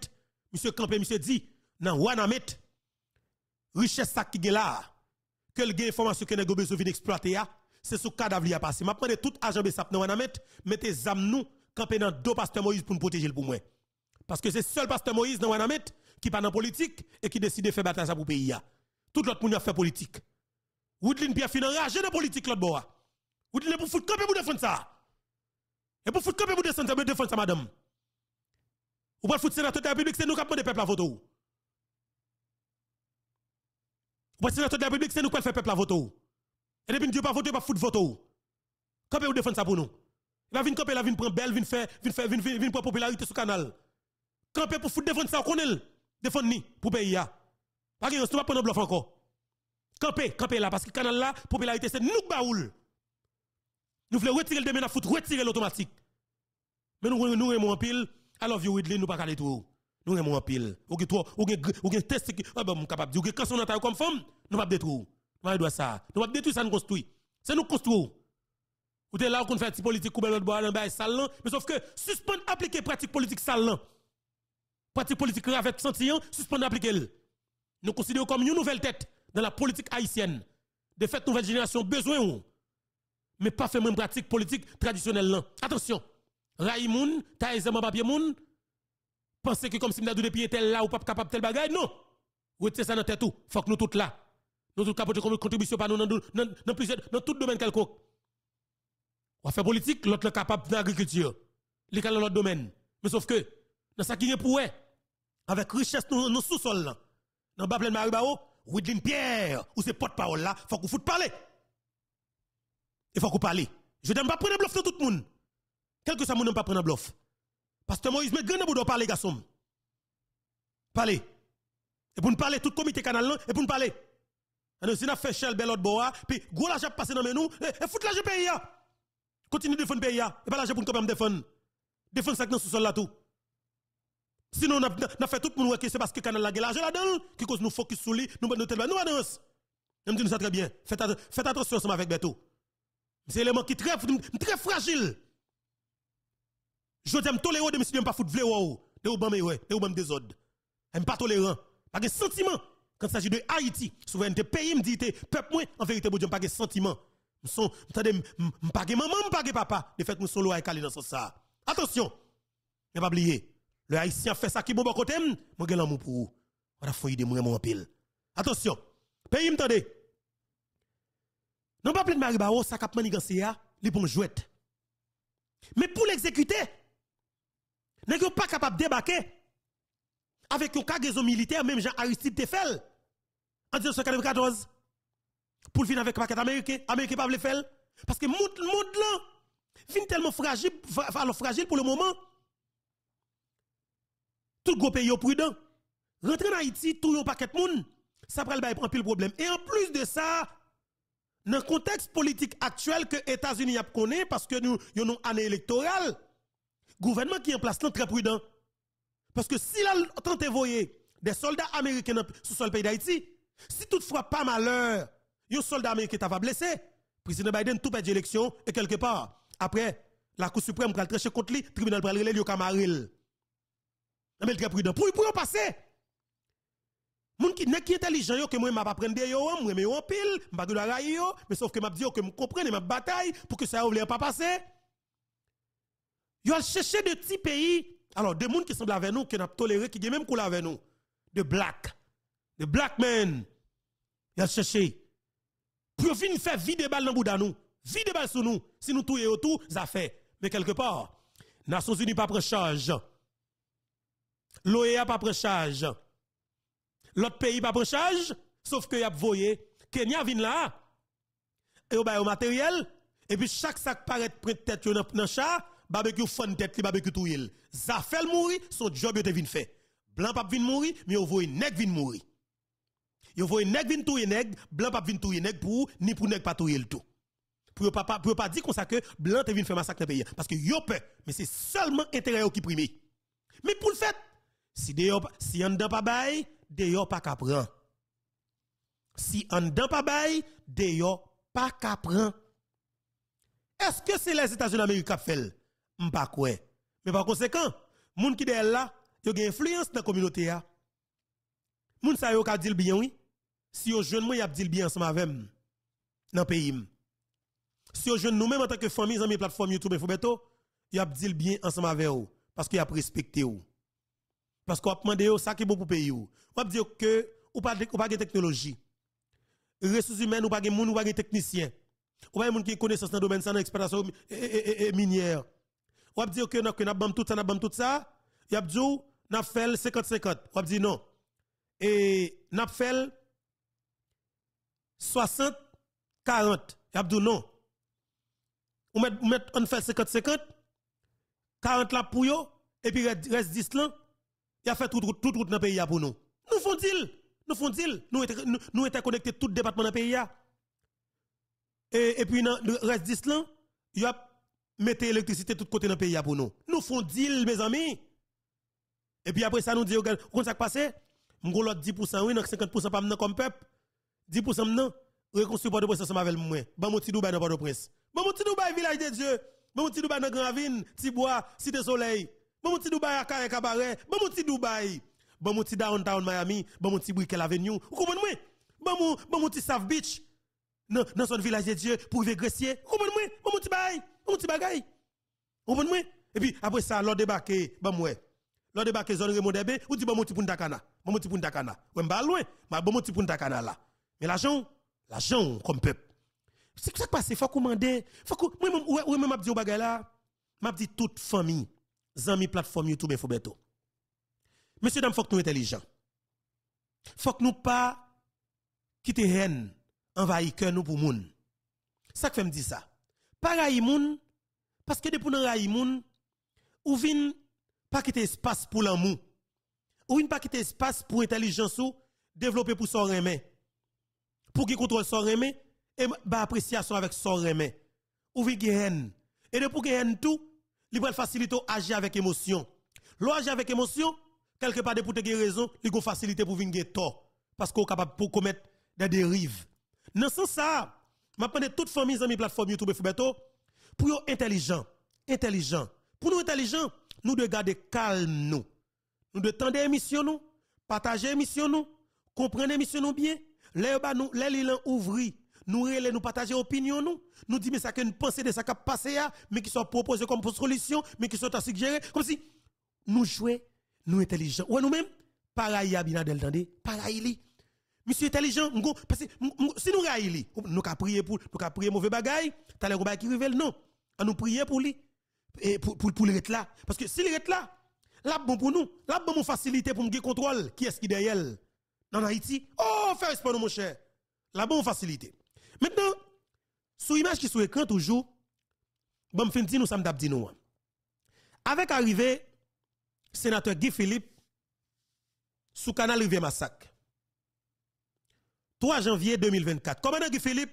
Speaker 1: monsieur Campé, monsieur dit, nan Wanamet, richesse qui est là, que le gain information que nous besoin exploiter. c'est sous cadavre qui a passé. M'a prendre tout agent sa nan Wanamet, mettez zam nous, camper dans deux pasteurs Moïse pour nous protéger pour moi. Parce que c'est seul pasteur Moïse dans Wanamet qui parle en politique et qui décide de faire bataille pour le pays. Tout l'autre monde a fait politique. Woodlin Pierre fin enragé dans politique l'autre bois. Woodlin pour foutre camper pour défendre ça. Et pour foutre camper pour défendre ça, madame. Ou pas le foutre sénateur de la République, c'est nous qui avons des peuple à voter. Ou pas le sénateur de la République, c'est nous qui avons fait peuple à voter. Et depuis Dieu pas voter, pas foutre voter. Comment vous défendez ça pour nous Il va venir camper, il va venir prendre belle, venir faire, une popularité sur le canal. Camper pour foutre défendre ça, qu'on Défendre ni pour pays. Pas de pas prendre bluff encore. Camper, camper là, parce que le canal là, popularité, c'est nous qui baoul. Nous voulons retirer le demain à foutre, retirer l'automatique. Mais nous, nous, nous, pile. Alors, vous Ridley, nous pas aller tout. Nous avons un pile. Ou que trop, ou que test, ah ben, capable dire que quand on taille comme femme, nous pas détruire. Nous doit ça. Nous pas détruire ça, nous construit. C'est nous construit. Ou t'es là, qu'on fait petit politique, ou notre l'autre bois, dans salon. Mais sauf que, suspendre, appliquer pratique politique salon. Hein. Pratique politique avec sentiment, suspendre, appliquer. Nous considérons comme une nouvelle tête dans la politique haïtienne. De fait, nouvelle génération, besoin. Hein. Mais pas faire même pratique politique traditionnelle. Hein. Attention. Raïmoun, Moun, en moun, pensez que comme si nous de pied tel là ou pas capable tel bagay, non. Retirez ça dans tête tout, faut que nous tout là. Nous tout tous comme contribution par nous dans dans plusieurs dans tout domaine quelconque. On fait politique, l'autre est capable d'agriculture, l'agriculture. dans l'autre domaine. Mais sauf que, dans ça qui est pour avec richesse nous, sous-sol là, dans bas plein Maribao, Widlin Pierre, ou ce porte-parole là, faut qu'on foute parler. Il e faut qu'on parle. Je ne pas prendre bluff de tout le monde. Quel que soit mon pas prendre un bluff. Pasteur Moïse, mais grand doit parler, garçon. Parler. Et pour nous parler, tout comité canal, non, et pour nous parler. Alors, ah si on a fait Shell, bel boa, puis gros l'argent passé dans mes nous, et, eh, et eh, fout l'argent pays. Hein. Continue de défendre pays, hein. et pas l'argent pour nous défendre. Défendre ça que sous-sol là tout. Sinon, on a, fait tout pour monde que c'est parce que canal la l'argent là-dedans, qui cause nous focus sur lui, nous nous nous avance. Je me dis ça très bien. Faites, attention ensemble avec Beto. C'est un élément qui est très, très fragile. Je dis, je tolère, de monsieur, je ne pas foutre vle, wow. De ou ouais, de ou même désordre. Je ne pas tolérant. Pas de sentiment. Quand il s'agit de Haïti, souveraineté pays, me dit, peuple, moi, en vérité, bon Dieu, pas de sentiment. M'son, m'tende, pas de maman, pas de papa. De fait, m'son l'oua calé dans ce ça. Attention. Ne pas oublier. Le haïtien fait ça qui bon bon côté, m'en gen l'amour pour vous. On a fouillé de mourir mon pile. Attention. Pays m'tende. Non pas plein de maribao, ça cap manigancé ya, li bon Mais pour l'exécuter, n'est-ce pas capable de débarquer avec un cargaison militaire, même Jean-Aristide Tefel, en 1994, pour finir avec le paquet américain. Américain pas le faire. Parce que le monde est tellement fragile, alors fragile pour le moment. Tout le pays est prudent. Rentrer en Haïti, tout un paquet de monde, ça prend le problème. Et en plus de ça, dans le contexte politique actuel que les États-Unis connaissent, parce que nous, nous avons une année électorale, gouvernement qui est en place très prudent. Parce que si a tenté voyer des soldats américains sur le pays d'Haïti, si toutefois pas malheur, un soldat américain va blessé, président Biden tout perd l'élection et quelque part, après, la Cour suprême va le contre lui, le tribunal va le relèver au Camaril. Mais très prudent. Pour, pour passer. Moun ki qui qui intelligent yo que moi m'a pas prendre yo, moi mais pile, m'a pas la yo, mais sauf que m'a dit que me et m'a bataille pour que ça ne pas passer. Ils ont cherché de petits pays, alors des gens qui sont avec nous, qui pas toléré, qui ont même coulé avec nous, de black, de black men. Ils ont cherché. Pour fin faire vide balle dans le nous, des balle sur nous, si nous touillons tout, ça fait. Mais quelque part, Nations Unies pas charge. L'OEA pas charge. L'autre pays pas charge, sauf que y a voyé. Kenya vient là, et au matériel, et puis chaque sac paraît prêt tête dans le chat, barbecue fon tête li barbecue touye ça fait mourir son job yo te vinn fait blanc pas vinn mourir mais on voit nèg vinn mourir yo voit nèg vinn touye nèg blanc pas vinn touye nèg pour ni pour nèg pas touye le tout pour pas pour pas dire comme ça que blanc te vinn faire massacre dans pays parce que yo peur mais c'est seulement intérêt qui prime mais pour le fait si de si on pas bail de yo pas capran si on donne pas bail de yo pas capran est-ce que c'est les États-Unis d'Amérique qui fait pas quoi. Mais par conséquent, moun qui de là, yo une influence dans la communauté ya. Moun sa yo ka dit bien oui. Si yo jeune moi y a bien ensemble avec dans pays. Si yo jeune nous-mêmes en tant que famille, amis plateforme YouTube Infobeto, y a dit bien ensemble avec vous parce qu'il a respecté ou. Parce qu'on a demandé ça qui est bon pour pays ou. On dit que ou pas pas de technologie. Ressources humaines ou pas de monde ou pas de technicien. Ou pas de monde qui connaissance dans le domaine ça dans l'exploitation minière ou dire que nous avons tout ça, nous avons tout ça, il 50-50. Ou dit non. Et nan 60-40. Il a non. Ou met, on fait 50-50, 40 là pour yo, et puis reste 10 ans. il a fait toute route, toute route dans le pays pour nous. Nous font deal, nous font deal, nous étions connectés tout département dans le pays. Et, puis reste 10 là, il a mettez l'électricité tout côté dans le pays pour nous. Nous font deal, mes amis. Et puis après ça, nous disons, comment ça passe? Nous avons 10%, oui, donc 50% pas comme peuple. 10% Reconstruire reconstruit pas de prince avec moi. Bon, mon petit Dubaï dans pas de prince. Bon, mon petit Dubaï, village de Dieu. Bon, mon petit dans Tibois, Cité Soleil. Bon, mon petit Dubaï à Carré Cabaret. Bon, mon petit Dubaï. Bon, mon petit Downtown Miami. Bon, mon petit Brickell Avenue. Vous comprenez? Bon, mon petit South Beach dans dans son village de Dieu pour vivre grecier. Comprenez-moi, mon petit bagaille, mon petit bagaille. Comprenez-moi et puis après ça l'ordre débarqué ben moi. L'ordre débarqué zone Remondebe ou dit bon mon petit pour Cana, bon mon petit Punta Cana. Ouais, pas loin, ma bon mon petit Punta Cana là. Mais l'argent, l'argent comme peuple. C'est ça qui passe, faut commander, faut moi même ouais même m'a dit au bagaille là, m'a dit toute famille, amis plateforme YouTube info beto. Monsieur dame faut que nous intelligents. Faut que nous pas quitter haine envahi cœur nous pour moun. Ça que fait me dire ça. Pas moun parce que depuis nous raï moun ou vin pas quitter espace pour l'amour. Ou vin pas quitter espace pour intelligence ou développer pour son remède. Pour qui contrôle son remède et ba appréciation avec son remède. Ou vin gen. Et de pour gen tout, il va faciliter agir avec émotion. L'agir avec émotion, quelque part de pour te raison, il va faciliter pour venir tort parce qu'on capable pour commettre des dérives. Dans ce sens, ça, je toute famille, amis, plateforme YouTube Foubeto, pour être intelligent, intelligent. Pour nous intelligents, nous devons garder calme nous. Nous devons tendre émission nous, partager émission nous, comprendre émission nous bien. nous, les ouvri, nous relais, nous partager opinion nous, nous dit mais ça que une pensons de ça qui passé ah, mais qui sont proposés comme solution, mais qui sont suggérés, comme si nous jouons, nous intelligents. Ouais, nous-mêmes, pareil bien pareil Monsieur intelligent, parce que si nous raillons, nous avons prié pour nous prier mauvais bagaille, t'as les qui révèle non. On nous prier pour lui et pour pour, pour le là parce que s'il reste là, là bon pour nous, là bon pour facilité pour nous contrôle qui est-ce qui derrière dans Haïti. Oh, faire espoir mon cher. Là bon facilité. Maintenant, sous image qui sur écran toujours bon fin nous sommes d'abdi nous. Hein. Avec arrivé sénateur Guy Philippe sous canal Rivière Massacre 3 janvier 2024. Commandant Philippe,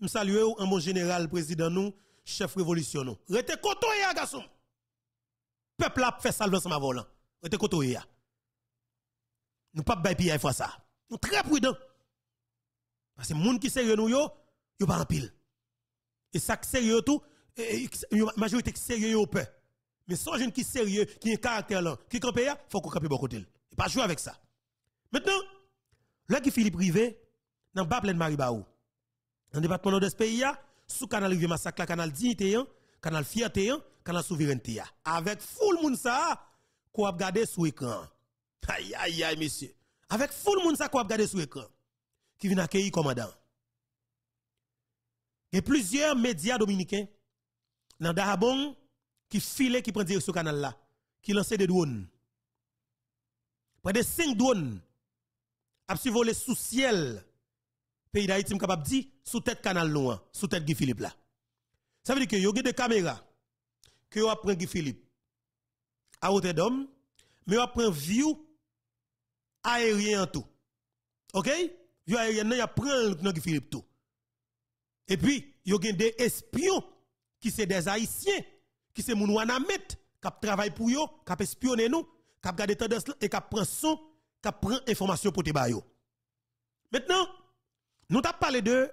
Speaker 1: je salue un bon général, président nous, chef révolutionnaire. Rete kotoya, hein, garçon. Peuple a fait salve ensemble volant. Rete kotoya. Hein. Nous pas bay pied ça. Nous très prudents. Parce que gens qui sérieux nous yo, yo pas en pile. Et ça sérieux tout, la majorité qui sérieux au peur. Mais sans jeune qui sérieux, qui un caractère là, qui campe il hein, faut qu'on campe bon côté. Et pas jouer avec ça. Maintenant, le qui Philippe Rivet, dans bas plein Maribaou. Dans le département de ce pays, sous canal Rivé Massacre, canal Dignité, canal Fierté, canal Souveraineté. Avec full moun ça, qu'on a regardé sur écran. Aïe, aïe, aïe, monsieur. Avec full moun ça, qu'on a regardé sur l'écran. Qui vient accueillir commandant. Et plusieurs médias dominicains dans Darabon qui filaient, qui prennent direction ce canal là, qui lançaient des drones. Près de 5 drones a volé sous ciel pays d'Haïti capable dit sous tête canal loin sous tête Guy Philippe là ça veut dire que yo des caméras que yo prend Guy Philippe à d'homme, mais yo prend view aérien en tout OK view aérien nan y a Guy Philippe tout et puis yo gen des espions qui c'est des haïtiens qui c'est moun gens qui travaillent pour yo qui espionnent nous qui garder tendance et qui prend son qui prend information pour te bailler. Maintenant, nous t'as parlé de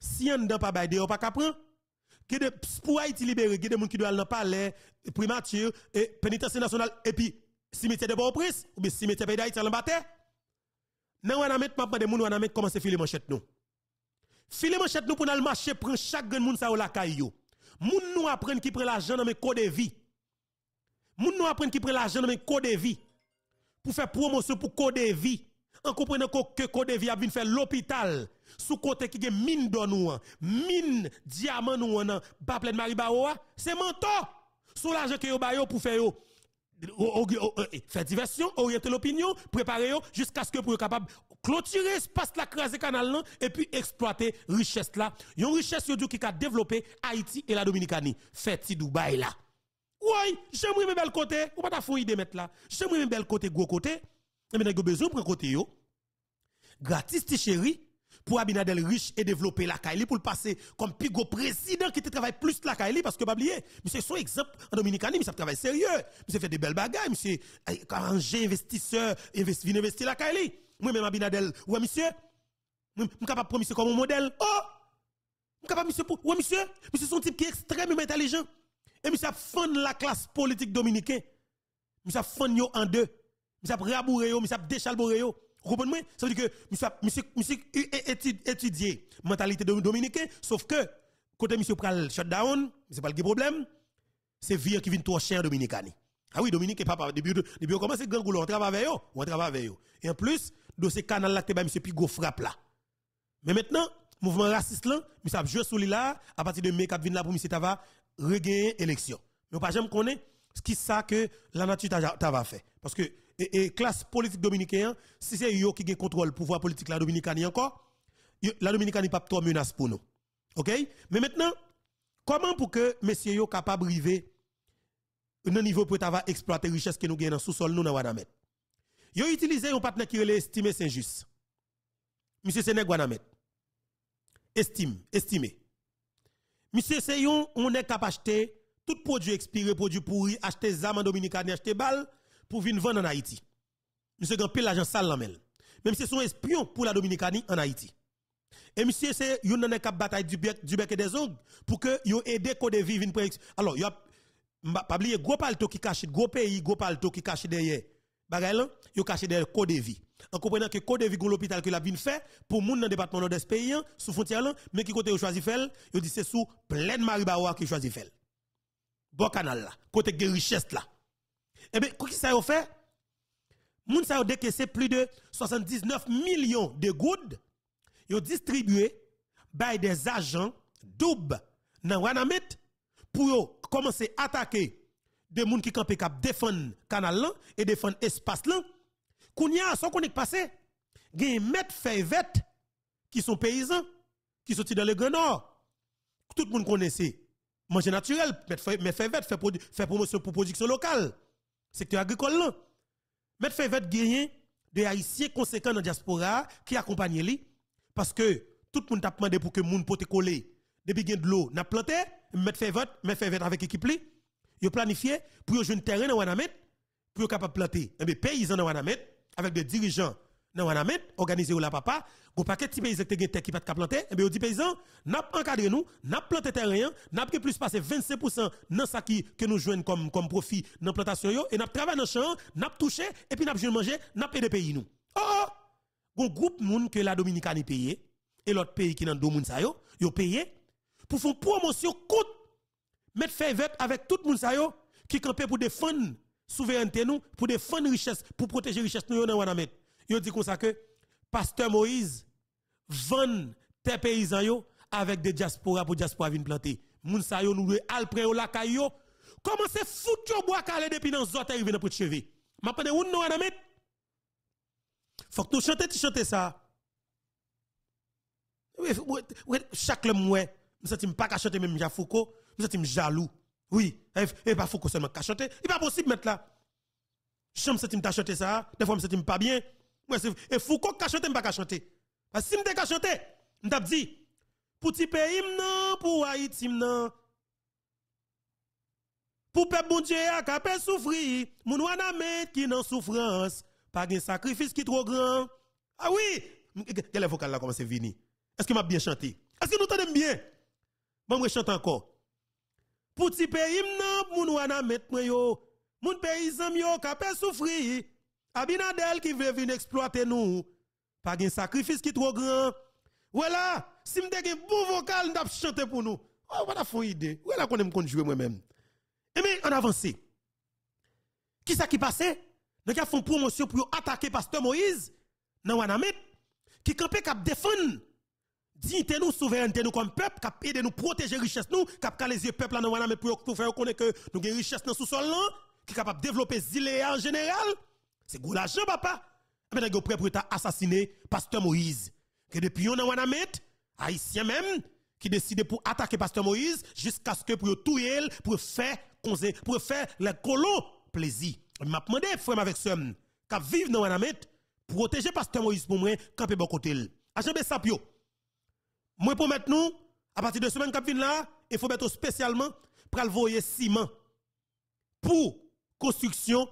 Speaker 1: si on n'a pas baillé, on pas prendre. Que de, pour Haïti libéré, que des gens qui doivent aller dans palais, primature, et pénitentiaire nationale, et puis cimetière de port au ou bien cimetière pays d'Haïti en bataille. Nous a mettre maintenant des gens, nous a mettre comment filer manchette nous. Filer manchette nous pour aller marcher, prendre chaque grand monde ça au la caillou. Moun nous apprennent qui prend l'argent dans mes codes de vie. Moun nous apprennent qui prend l'argent dans mes codes de vie pour faire promotion pour code vie. En comprenant que code de vie a fait l'hôpital sous côté qui est mine de nous, hein. mine diamant nous, pas plein de maribaoa, c'est menton. Sous l'argent que vous pour faire eh, faire diversion, orienter l'opinion, préparer jusqu'à ce que vous capable clôturer de la craser canal et puis exploiter richesse là. Une richesse qui a développé Haïti et la Dominicanie. Fait Dubaï là. Oui, j'aimerais mes bel côté. Ou pas ta fouille de mettre là. J'aimerais mes belles côté, gros côté. Et maintenant, besoin pour côté yo. Gratis, chérie, Pour Abinadel riche et développer la Kaili pour le passer comme pigo président qui travaille plus la Kaili parce que, pas oublier, monsieur, son exemple en Dominicanie, monsieur travaille sérieux. Monsieur fait des belles bagages. monsieur, eh, arranger investisseur, investi, investir la Kaili. Moi-même, Abinadel, ouais, monsieur. Je suis capable de comme un modèle. Oh! Je suis capable, monsieur, pour, ouais, monsieur. Monsieur, son type qui est extrêmement intelligent. Et ça fond la classe politique dominicaine. Nous fond yo en deux. ça rabouré yo, nous déchalboré yo. Vous comprenez Ça veut dire que je suis étudié mentalité dominicaine sauf que côté monsieur pral shutdown, c'est pas le problème. C'est vieux qui vient trop cher dominicani. Ah oui, Dominique et papa, depuis, depuis on grand goulot, on travaille avec eux, on travaille avec eux. Et en plus, dans ces canal là, t'es bah, monsieur Pigo frappe là. Mais maintenant, mouvement raciste là, mais ça joue sous là, à partir de mai, qui vient là pour monsieur Tava, regagner élection Mais pas jamais connaît ce qui ça que la nature t'a va Parce que et, classe politique dominicaine, si c'est eux qui contrôle le pouvoir politique la dominicaine encore, la dominicaine n'est pas trop menace pour nous. OK Mais maintenant, comment pour que messieurs yo capable arriver un niveau pour exploiter exploiter richesse que nous gagnons sous-sol nous dans Wanamet. Yo utilisé un partenaire qui est estimé Saint-Just. Monsieur Sénégal Wanamet. Estime, estimé. Monsieur Seyon, on est capable d'acheter tout produit expiré, produit pourri, acheter zam en Dominicaine, acheter balle pour venir vendre en Haïti. Monsieur Gampil, l'agent sale lamel. Même si son espion pour la Dominicanie en Haïti. Et monsieur, c'est on est capable bataille du bec, et des ongles pour que yon aide code de vienne Alors, yon pas oublier gros palto qui cache, gros pays, gros palto qui cache derrière. Bagaille, yon cache derrière vie. En comprenant que code de l'hôpital que la ville fait pour gens dans le département nord-est pays, sous frontière mais qui côté choisi faire, il dit c'est sous pleine Maribawa qui choisi faire. Bon canal là, côté de richesse là. Eh bien, qu'est-ce ça fait Moun ça a décaissé plus de 79 millions de goudes. Ils ont distribué par des agents doubles dans Wanamit pour commencer à attaquer des gens qui campent cap défendre canal et défendre espace là Kounia, sans qu'on est passé, gen met fait vête qui sont paysans, qui sont dans le Grand Tout le monde connaissait. Manger naturel, mettre fait faire fait promotion pour production locale. Secteur agricole là. Met fait y a des haïtiens conséquents dans la diaspora qui accompagnent lui parce que tout le monde a demandé pour que le monde pote coller. Depuis gain de l'eau, n'a planté, mettre fait vête, mettre fait vête avec l'équipe, ils a planifié pour jouer un terrain dans Wanamet pour yo capable planter. Et eh paysans paysan dans Wanamet avec des dirigeants dans Wanamet, organisé ou la papa, go paquet de pays qui tête qui pas planter, et eh bien on dit paysans, n'a encadré nous, n'a planté terrain, n'a pas plus passer 25% dans ce qui que nous joignent comme comme profit dans plantation et n'a travaillé dans le champ, n'a touché et puis n'a joué manger, n'a payé pays nous. Oh un oh! groupe moun que la Dominicaine paye et l'autre pays qui dans deux moun ils yo, payé pour faire une promotion contre mettre fait avec tout le monde yo qui campait pour défendre souveraineté nous pour défendre richesse, pour protéger richesse nous dans Wanamet. Yo dit comme ça que pasteur Moïse vend tes paysans yo avec des diaspora pour diaspora venir planter. Moun sa yo nous al prend la caillou. Comment c'est foutu au bois calé depuis dans zot arrivé dans pour chevet. M'a pas de nous Wanamet. Faut que nous chanter tu chanter ça. Chaque le mois, nous ne me pas chanter même Jafouko, je jaloux. Oui, et eh, eh, pas faut qu'on seulement cachoter. Il pas possible mettre là. Je me m'a acheter ça, des fois je me sens pas bien. Moi c'est et faut qu'on cachoter, pas cachoter. Parce que si me je m't'a dit pour petit pays non, pour Haïti non. Pour peuple bon Dieu a capé souffrir, mon wana met qui dans souffrance, pas un sacrifice qui trop grand. Ah oui, quel vocal là commence venir. Est-ce que m'a bien chanté Est-ce que nous t'entendons bien Bon, je chante encore. Pouti pays non, moun wana met mwen yo. Moun paysan yo kapè souffri. Abinadel ki veut vin exploiter nous. Pas gen sacrifice qui trop grand. Voilà, si te gen bon vocal, m'tap chanter pour nous. Oh, voilà fou idée. Voilà qu'on aime qu'on joue moi-même. Et mais on avance. Qui ça qui passait? Nous avons fait une promotion pour attaquer pasteur Moïse nan Wanamet qui campait kap défendre dignité nous, souveraineté nous comme peuple, capable de nous protéger richesse nous, cap les yeux peuple nous mais pour faire connaître que nous avons richesse dans sous-sol qui est capable de développer Ziléa en général. C'est gros l'argent papa. Après vous prêt pour assassiner pasteur Moïse que depuis on a haïtien même qui décide pour attaquer pasteur Moïse jusqu'à ce que pour tout elle pour faire pour faire les colons plaisir. M'a demandé frère avec ce, qui vivent dans Wanamet protéger pasteur Moïse pour moi camper bon côté. Ah, ça Sapio moi mettre nous, à partir de semaine qui là, il faut mettre spécialement pour le ciment pour construction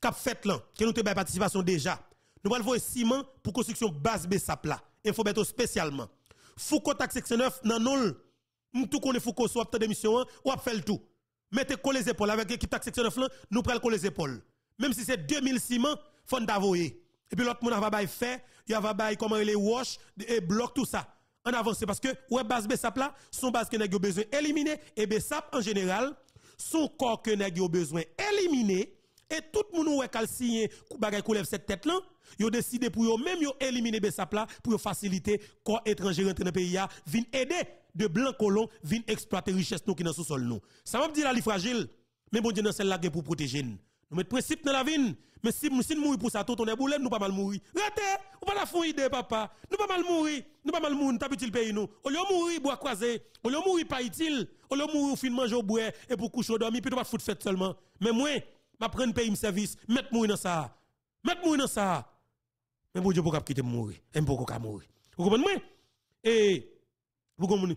Speaker 1: qui fait là, que nous avons participation déjà. Nous allons voir ciment pour construction base sa là. Il faut mettre spécialement. Foucault taxe section nan non nous tout connaît Foucault soit de démission ou a faire tout. Mettez coller les épaules avec l'équipe taxe 69 là, nous prenons coller les épaules. Même si c'est 2000 ciment, faut d'avoyer. Et puis l'autre monde va fait, il va fait comment les wash et bloc tout ça en avance parce que ouais base Bessap son base que nèg besoin éliminer et Besap en général son corps que nèg besoin éliminer et tout le monde qui Koubagaye bagay cette tête là yo décidé pour yo même yo éliminer Bessap là pour faciliter corps étranger entre dans pays vin aider de blancs colons vin exploiter richesse nous qui dans sous-sol ça m'a dit la li fragile mais bon Dieu dans celle là pour protéger nous mettons principe dans la vigne. Mais si nous si pour ça, tout on est boulé, nous pas mal mourir. Rete ou pas la fond idée, papa. Nous pas mal mourir. Nous pas mal mourir, tapit le pays nous. Au lieu mourir, bois croisé. Au lieu mourir, pas utile. Au lieu mourir, fin manger au bois et pour coucher dormi, puis nous pas foutre fête seulement. Mais moi, m'a prendre pays me service, mettre mourir dans ça. Mettre mourir dans ça. Mais bon Dieu, pas quitter mourir? Et pas mourir? Vous comprenez moi? Et vous comprenez?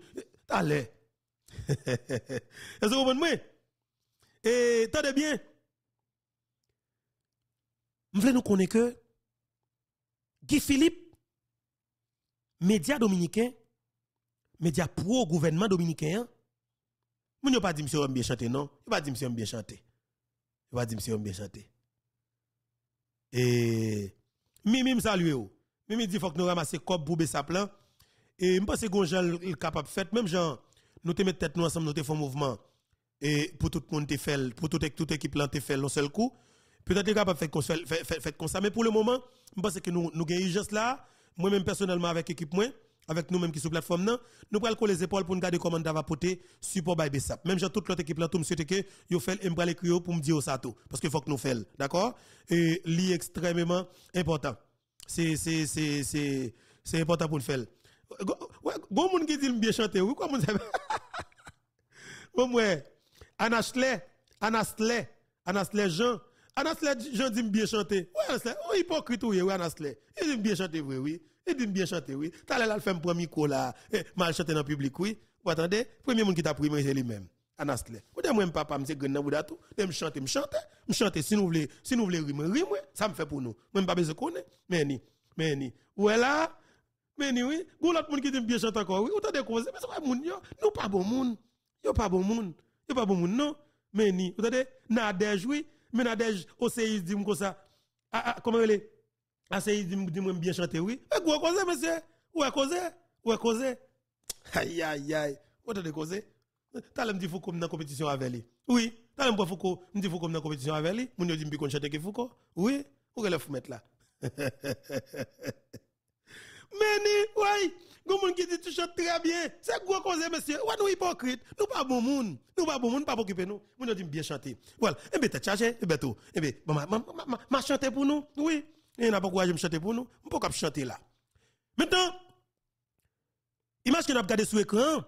Speaker 1: Allez. Vous comprenez moi? Et attendez bien. Je voulais nous connaître que Guy Philippe, média dominicain, média pro-gouvernement dominicain, il hein. ne pas dit monsieur bien chanter, non. Il pas dit monsieur bien chanter. Il pas dit monsieur bien chanter. Et, Mimi me salue. Mimi dit faut que nous ramassions cop pour sa plan. Et je pense que Gonjan est capable de faire. Même gens, nous te mettons tête nous ensemble, nous te faisons mouvement. Et pour tout le monde, pour toute tout équipe, te fait, un seul coup. Peut-être capable de faire comme ça. Mais pour le moment, je pense que nous, nous gagnons juste là. Moi-même, personnellement, avec l'équipe, moi, avec nous-mêmes qui sommes sur la plateforme, nous prenons les épaules pour nous garder comment on va porter support by BSAP. Même si toute l'autre équipe là, tout monsieur que yo fait un bras l'écrit pour me dire ça Parce qu'il faut que nous fassions. D'accord? Et li extrêmement important. C'est, c'est, c'est, c'est, important pour nous faire. bon monde qui dit bien chanter. Oui, quoi, mon Bon, ouais. Anastle, Anastle, Anastle Jean. Anasle, joun zim biye chante. Ou anasle, ou oh, hipokrit ou ye, ou anasle. Yon zim biye chante vwe, oui. Yon zim biye chante, oui. Talè la l'fèm pwè mi kou la. Eh, mal chante nan publik, oui. Ou atande, pwè mi moun ki tapri mwen jè li mèm. Anasle, ou de mwen papa mse gwen nan boudatou. De m chante, m chante. M chante, si nou vle, si nou vle rimwe, rimwe. Sa m fè pou nou. Mwen babè zekoune, mèni, mèni. Ouè la, mèni, oui. Goun lot moun ki zim biye chante ak Menadej, Oseis, dit comme ça. Comment elle est Oseis ah, dit moi bien chanter, oui. Eh, quoi, cause, monsieur Ouais, cause Ouais, cause Aïe, aïe, aïe. Où de cause T'as l'air dit Foucault dans compétition avec lui. Oui. T'as l'air Foucault, me dit Foucault dans la compétition avec lui. Mon dit m'bi chante que Foucault. Oui. Où est-ce que là Meni, ouais gens qui qui dit tu chantes très bien. C'est gros cause monsieur. Ouais nous hypocrite. Nous pas bon monde. Nous pas bon monde pas occuper nous. nous dit bien chanter. Voilà. Et eh bien t'as chargé, et eh bien tout. Et eh ben ma ma, ma, chanter pour nous. Oui. Et n'a pas courage me chanter pour nous. On pas chanter là. Maintenant image que n'a regardé sur écran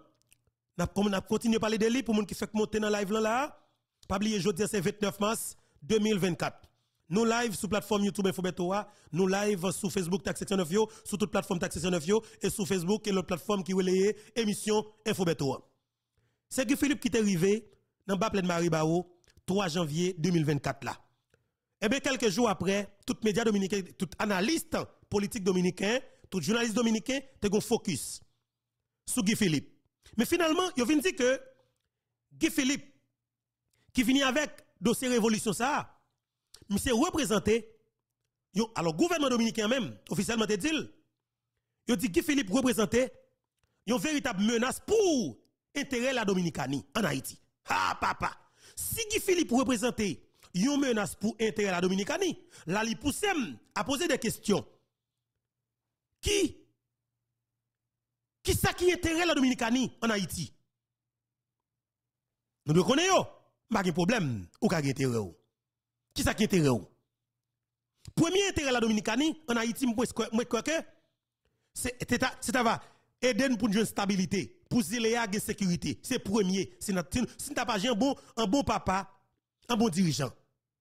Speaker 1: n'a continue continué parler de lui pour monde qui fait monter dans live là là. Pas oublier jeudi c'est 29 mars 2024. Nous live sur plateforme YouTube Info nous live sur Facebook Taxation 9 sur toute plateforme Taxation 9 et sur Facebook et l'autre plateforme qui est émission Info C'est Guy Philippe qui est arrivé dans bas de Marie Bao, 3 janvier 2024 là. Et eh bien, quelques jours après, tout média dominicain, tout analyste politique dominicain, tout journaliste dominicain, te un focus sur Guy Philippe. Mais finalement, ils ont dire que Guy Philippe, qui finit avec dossier révolution ça, monsieur représenté, yo, alors gouvernement dominicain même, officiellement te dit, yo dit Guy Philippe représenté, une véritable menace pour intérêt la Dominicanie en Haïti. Ah papa, si Guy Philippe représenté, une menace pour intérêt la Dominicanie, la li poussem à poser des questions. Qui qui ça qui intérêt la Dominicanie en Haïti? Nous le connaissons, pas de problème, ou ka intérêt qui ça qui intérêt Premier intérêt la Dominicanie, en Haïti, je crois que c'est va aider pour une stabilité, pour Zilea, sécurité. C'est premier. Si tu n'as pas un bon, un bon papa, un bon dirigeant,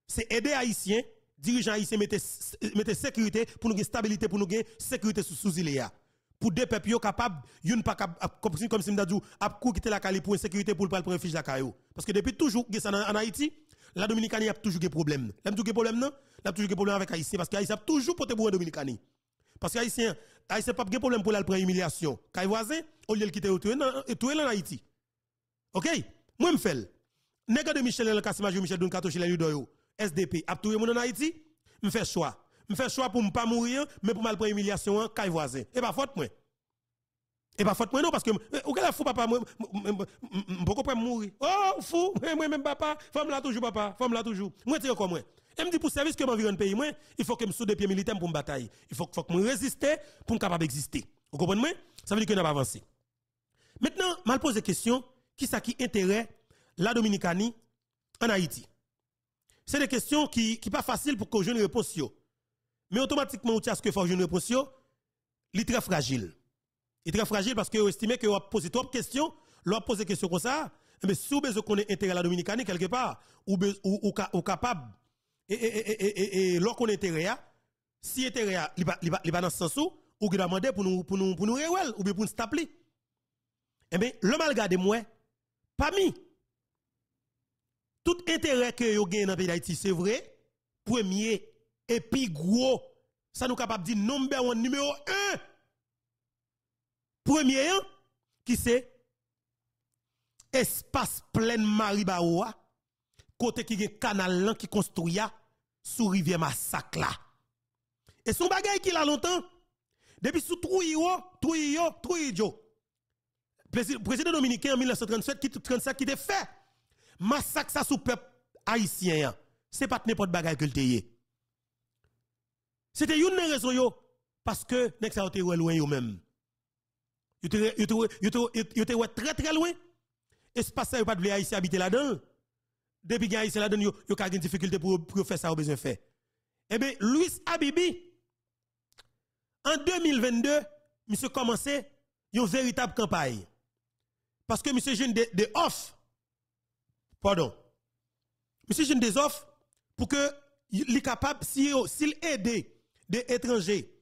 Speaker 1: c'est aider Haïtiens, dirigeants Haïtiens, mettre sécurité pour nous une stabilité, pour nous une sécurité sous, Zilea. pour deux peuples capables, ils pas comme si comme si dit, quitter la Cali pour une sécurité pour le pas pour la Parce que depuis toujours, en Haïti, la Dominicanie a toujours des problèmes. Elle a toujours des problèmes, non Elle a toujours des problèmes avec Haïtien parce qu'Haïtien a toujours porté pour la Dominicanie. Parce qu'Haïtien, Haïtien pas de problème pour la prendre humiliation. Quand voisin, au lieu de quitter, et tout en Haïti. OK Moi, je fais. Nega de Michel El Kassimajou, Michel Dunkato, de Ludoyo, SDP, a tout en Haïti, je fais choix. Je fais choix pour ne pas mourir, mais pour mal prendre humiliation, hein, quand voisin. Et pas faute, moi. Et pas faute moi non, parce que, auquel euh, la fou papa, moi, beaucoup près mourir. Oh, fou, moi même papa, femme là toujours papa, femme là toujours. Moi, c'est comme moi. Et me dit, pour service que m'environne pays, moi, il faut que me sois des pieds militaires pour me battre. Il faut, faut que je résiste pour me capable d'exister. Vous comprenez moi? Ça veut dire que qu'on pas avancé. Maintenant, mal la question, qui ça qui intérêt la Dominicanie en Haïti? C'est des questions qui, qui pas facile pour que je ne réponse Mais automatiquement, on ce que faut que je ne réponse yo, très fragile. Il est très fragile parce que estimez que vous posé trop de questions, leur posé des questions comme ça, mais si vous besoin qu'on intérêt à la dominicaine quelque part, ou, ou, ou, capable, et, et, et, et, si intérêt si intérêt à, il va dans ce sens ou demander pour nous, pour nous, pour nous ou bien pour nous stapler. Eh bien, le mal gardé moi, pas Tout intérêt que vous avez dans le pays d'Haïti, c'est vrai, premier, et puis gros, ça nous capable de dire number one, numéro un. Premier, qui c'est espace plein Maribaoa, côté qui est canal qui construit sous rivière massacre là. Et son bagage qui l'a longtemps, depuis sous Trouillot, Trouillot, Trouillot. Président dominicain en 1937 qui 37 qui était fait massacre ça sous peuple haïtien. Hein. C'est pas n'importe bagage que le C'était une raison parce que nèg été loin yo même était, êtes très très loin. Espace ça yo pas de habiter là-dedans. Depuis qu'il ici là-dedans, yo yo une difficulté pour pour faire ça au besoin faire. Eh bien, Louis Abibi en 2022, monsieur commençait une véritable campagne. Parce que monsieur jeune des de offres pardon. Monsieur jeune des offres pour que il capable s'il aide des étrangers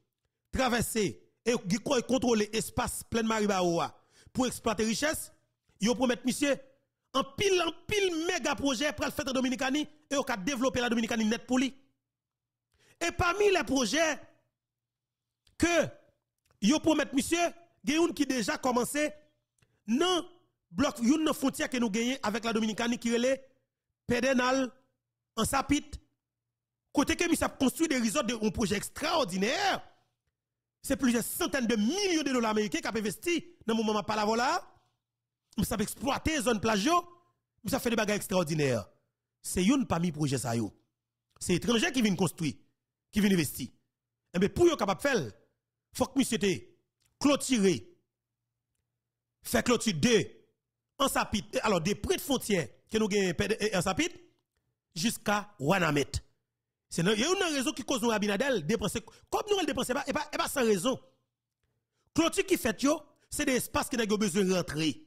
Speaker 1: traverser et qui contrôler l'espace plein Marie bah ah. pour exploiter richesse, ils promettent monsieur Un pile en pile méga projet pour le faire la Dominicanie et au développer la Dominicanie net pour lui. Et parmi les projets que ils promettent monsieur, il y a qui déjà commencé non bloc une frontière que nous gagnons avec la Dominicanie qui est Pédenal, en Sapit côté que nous avons construit des résorts de un projet extraordinaire c'est plusieurs centaines de millions de dollars américains qui ont investi dans mon moment où la voilà. Ils ont exploiter les zones plagio. Nous ont fait des bagages extraordinaires. C'est une parmi les projets. C'est étranger qui vient construire, qui vient investir. Et eh bien, pour être capable de faire, il faut que monsieur clôturer, faire clôture 2 en sapit, alors des prix de frontières que nous gagnons en sapit, jusqu'à Wanamet. C'est il y a une raison qui cause nous Abinadel dépenser comme nous elle dépenser pas et pas et pas sans raison. Clôture qui fait c'est des espaces qui ont besoin de rentrer.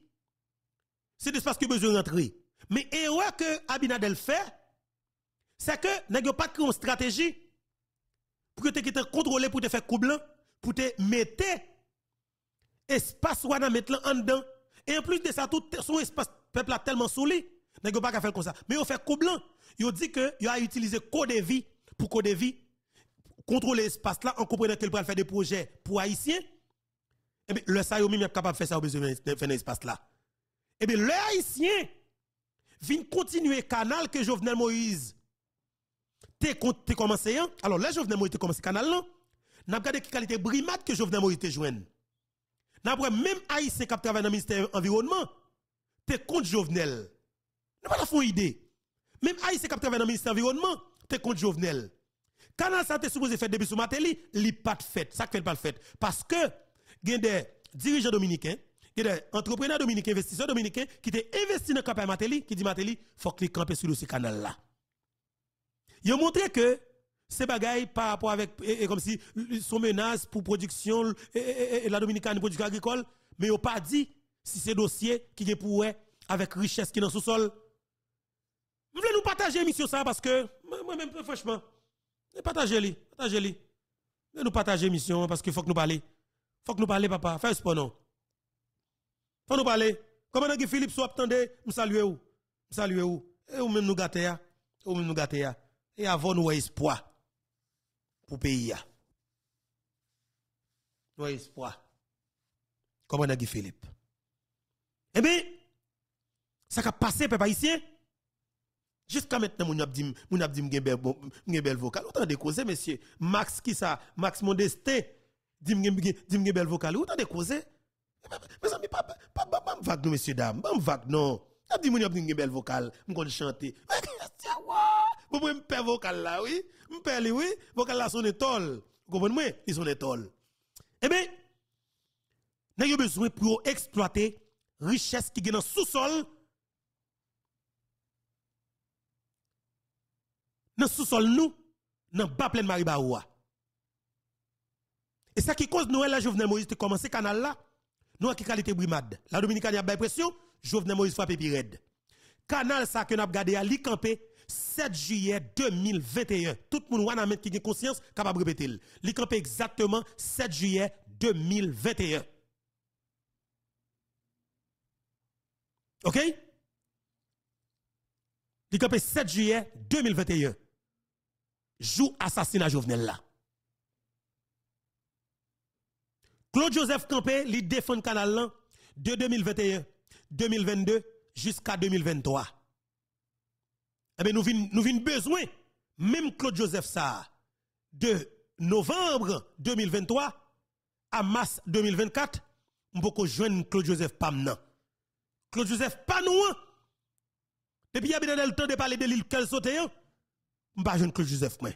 Speaker 1: C'est des espaces qui besoin de rentrer. Mais erreur que Abinadel fait, c'est que n'a pas créé une stratégie pour que te contrôler pour te faire coublant pour te mettre espace ou mettre en dedans. Et en plus de ça tout son espace peuple a tellement souli, n'a pas faire comme ça. Mais on fait coublant Il il dit que il a utilisé code de vie pour qu'on vie, contrôler l'espace là, en comprenant qu'il peut faire des projets pour Haïtiens. Eh bien, le Sayo même est capable de faire ça au besoin de faire l'espace là. Et eh bien, le Haïtien vient continuer le canal que Jovenel Moïse t'es commencé. Hein. Alors, le Jovenel Moïse t'es commencé canal là. N'a regardé qui qualité brimade que Jovenel Moïse t'es joint. N'a même Haïtien qui travaillé dans le ministère l'environnement. t'es contre Jovenel. N'a pas la fond idée. Même Haïtien qui travaillé dans le ministère de l'Environnement, t'es contre Jovenel. Canal ça t'es supposé faire depuis ce matin, li pas de fait. Ça fait pas le fait. Parce que, il y a des dirigeants dominicains, des entrepreneurs dominicains, investisseurs dominicains, qui ont investi dans le campagne Matéli, qui dit Matéli, faut que les camper sur ce canal là. Ils ont montré que, ces bagailles par rapport avec, et, comme si, sont menaces pour production, et, la dominicaine, production agricole, mais ils n'ont pas dit si ces dossier qui est pour avec richesse qui est dans sous-sol. Nous voulons nous partager l'émission ça parce que, moi-même, franchement, eh, partagez-le, partagez-le. Nous partager l'émission parce qu'il faut que nous parlions. faut que nous parlions, papa. Fais sport, non. faut nous parler. Comment est-ce que Philippe soit attendez, nous salue ou, nous ou. Et eh, ou même nous gâter, vous hein? même nous gâter. Hein? Et avant nous espoir pour pays. Hein? Nous espoir. Comment est-ce que Philippe? Eh bien, ça a passé, papa, ici. Jusqu'à maintenant, mon abdim, mon abdim gembel, gembel vocal. Autant de causer, monsieur? Max qui ça, Max Modestin, dim gembel vocal. Autant de causer. Mais ça, mais pas, pas, pas, pas, vague, non, messieurs, dames. Pas vague, non. Abdim, mon abdim gembel vocal. M'gon chanter. Bon, moi, m'père vocal là, oui. M'père, oui. Vocal là, son étole. Vous comprenez-moi? Ils sont étole. Eh bien, nous besoin pour exploiter richesse qui est dans le sous-sol dans sous-sol nous, dans bas plein Bahoua. Et ça qui cause Noël, la Jovenel Moïse, ce canal là, nous qui qualité brimade. La Dominicaine a bien pression, Jovenel Moïse frappe Le Canal ça que nous avons gardé à 7 juillet 2021. Tout le monde qui a conscience capable de répéter. L'Icampé exactement 7 juillet 2021. OK? L'Icampé 7 juillet 2021 joue assassinat Jovenel là. Claude Joseph Campé, il défend canal de 2021, 2022 jusqu'à 2023. Eh bien, nous avons nous besoin, même Claude Joseph ça, de novembre 2023 à mars 2024, beaucoup joindre Claude Joseph Pamnan. Claude Joseph Panouan, depuis le temps de parler de l'île qu'elle m'pa jeune Claude Joseph moi.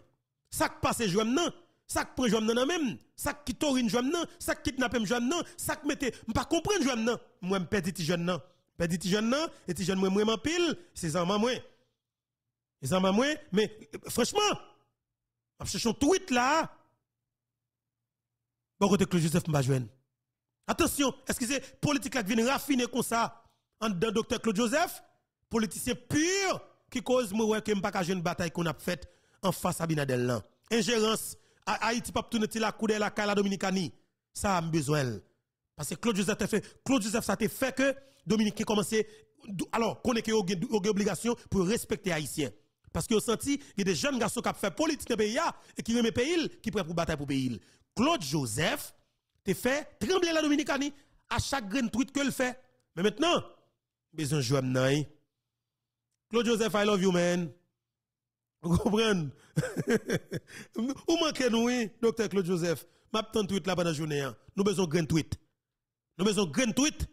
Speaker 1: Ça qui passe joam nan, ça qui prend joam nan même, ça qui torine joam nan, ça qui kidnappe joam nan, ça qui mette m'pa comprendre joam nan. Moi m'perdi ti jeune nan. Perdi ti jeune nan et ti jeune moi m'en pile, c'est ça moi. C'est en moi, mais franchement, m'a un tweet là. Bon côté Claude Joseph m'pa joine. Attention, est-ce que c'est politique qui vient raffiner comme ça en dedans docteur Claude Joseph, politicien pur qui cause moi ouais que m'pas ka une bataille qu'on a faite en face à Binadel là. Ingérence Haïti pas tourner la coude la la Dominicani. Ça a besoin. Parce que Claude Joseph a fait Claude Joseph ça te fait que Dominicain commencé... alors qu'on ait une obligation pour respecter Haïtiens. Parce que vous senti, il y a des jeunes garçons qui ont fait politique dans le pays et qui remet pays, qui prêt pour bataille pour pays. Claude Joseph, te fait e trembler la Dominicanie à chaque grain tweet que le fait. Mais maintenant, besoin de jouer Claude Joseph, I love you, man. Vous comprenez? Où manquez nous, oui, docteur Claude Joseph. M'attends tweet là pendant la journée. Hein. Nous besoin grand tweet. Nous besoin grand tweet.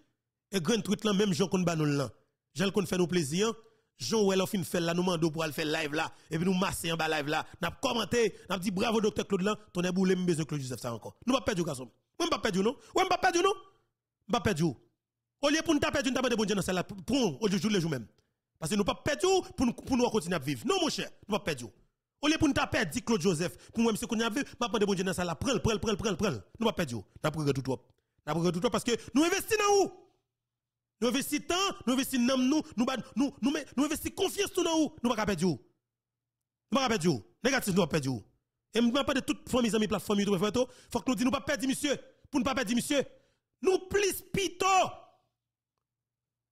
Speaker 1: Et grand tweet là, même Jean qu'on bat là. Jean qu'on fait nous plaisir. Hein. Jean Well fin fait là, nous mando pour aller faire live là. Et puis nous masser en bas live là. N'a commenté, n'a dit bravo docteur Claude là. Ton est boulé, besoin Claude Joseph ça encore. Nous pas perdu, garçon. Nous pas perdu, non. Nous pas perdu, non. Nous pas perdu. Au lieu pour nous taper, nous taper de bon Dieu dans celle là. au jour le jour même. Parce que nous ne pas perdre pour nous, pour nous continuer à vivre. Non, mon cher, nous ne pas perdre. Au lieu pour nous perdre, dit Claude Joseph, pour moi, monsieur, qu'on a vu, ma pas de bon Dieu dans ça, Nous ne pas perdre. Nous pas tout toi pas tout parce que nous investissons dans où? Nous investissons nous investissons nous, nous, nous, nous, nous investissons confiance dans où? Nous ne pas perdre. Nous ne pas perdre. Négatif, nous ne pas perdre. Et nous pas de toutes les amis, plateforme, faut que nous disions, nous pas perdre, monsieur, pour ne pas perdre, monsieur. Nous, plus, pito!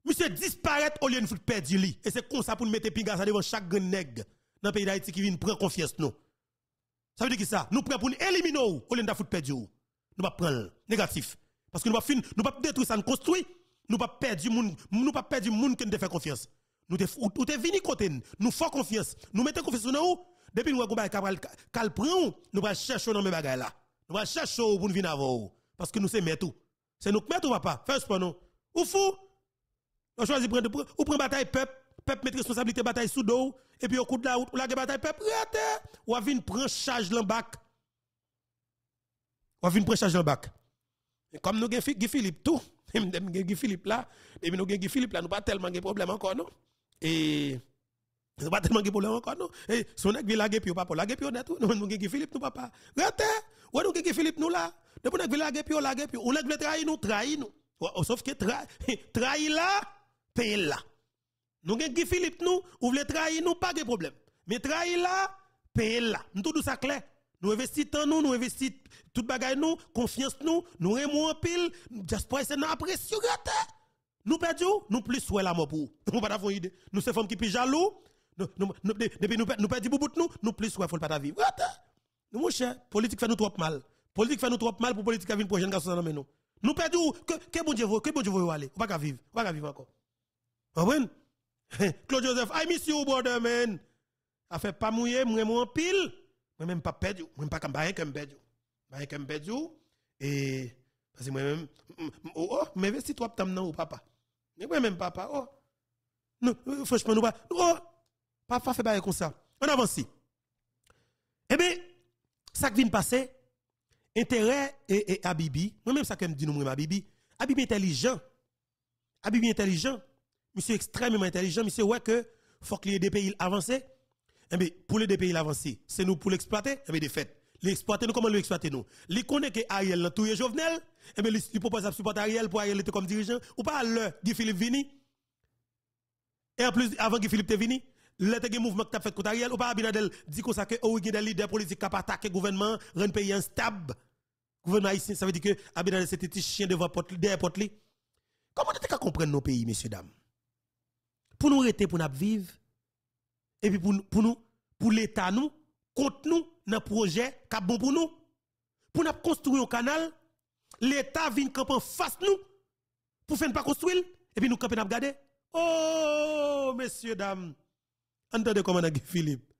Speaker 1: Monsieur disparaître au lieu de perdre du lit. Et c'est comme ça pour nous mettre pingas devant chaque nègre dans le pays d'Haïti qui vient prendre confiance nous. Ça veut dire que ça, nous prenons pour nous éliminer au lieu de foutre perdre Nous pas prendre négatif parce que nous pas fin, nous pas détruire ça, nous construire, nous pas perdre monde, nous pas perdre du monde qui nous fait confiance. Nous devons venus côté nous faisons confiance, nous mettons confiance dans nous. Depuis nous avons capable cal prend, nous allons chercher dans mes bagages là. Nous va chercher pour nous venir avant parce que nous sommes mettre tout. C'est nous mettre mettons, papa, Fais ce pas nous. Ou fou on choisit prendre, ou prendre bataille peuple, peuple met responsabilité bataille sous et puis au coup de la route, ou la bataille peuple, ou avine prend charge l'embac. Ou avine prend charge l'embac. comme nous avons Guy Philippe tout, Philippe là, nous là, nous pas tellement de problèmes encore, non? Et, nous pas tellement de problème encore, non? Et, si on papa, la puis on a tout, nous avons Guy Philippe, nous papa. Rete, ou nous Philippe nous là, depuis nous avons puis on puis on Trahi nous, trahi nous. Sauf que trahi là, payer là. Nous avons Guy Philippe, nous, ou voulez trahir, nous, pas de problème. Mais trahir là, payer là. Nous tout ça clair. Nous investissons nous, nous investissons tout bagaille nous, confiance nous, nous remous en pile, que c'est dans pression Nous perdons, nous plus souhaitons la mort pour. Nous pas d'avoir idée. Nous sommes femmes qui plus jaloux. Nous depuis nous nous perdons de nous, nous plus souhaitons pour pas ta vie Nous mon cher, politique fait nous trop mal. Politique fait nous trop mal pour politique à venir prochaine garçon dans nous. Nous perdons que que bon Dieu que bon Dieu veut aller. On va pas vivre, on va pas vivre encore. Claude Joseph, I miss you, brother, man. A fait pas mouiller, moi, moi, pile. Moi, même pas perdu. Moi, même pas comme barré comme perdu. Barré comme perdu. Et, parce que moi, même, oh, oh, mais vesti toi, t'amener ou papa. Mais moi, même papa, oh. Non, euh, franchement, nous, oh, papa fait barré comme ça. On avance. Eh bien, ça qui vient passer, intérêt et, et Abibi, moi-même, ça que dit nous, moi, Abibi, Abibi intelligent. Abibi intelligent monsieur extrêmement intelligent, monsieur ouais que faut que les des pays avancés. Eh pour les pays avancés, c'est nous pour l'exploiter, eh des faits. L'exploiter, nous, comment l'exploiter, nous? Les connaît que Ariel, est tout les Jovenel, eh il propose à supporter Ariel pour Ariel était comme dirigeant, ou pas le Guy Philippe Vini. Et en plus, avant que Philippe Vini, le un mouvement que tu fait contre Ariel, ou pas Abinadel dit comme ça que, au oh, a des leaders politiques qui ont attaqué le gouvernement, rend pays instable. Gouvernement haïtien, ça veut dire que Abinadel c'était un chien devant porte, derrière porte Comment tu comprendre nos pays, messieurs, dames? pour nous rester pour nous vivre et puis pour pour nous pour l'état nous contre nous dans projet qui bon pour nous pour nous construire un canal l'état vient camper face nous pour faire pas construire et puis nous camper nous regarder oh messieurs dames entendez comment on Philippe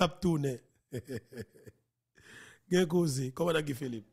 Speaker 1: n'a tourné Gen comment on Philippe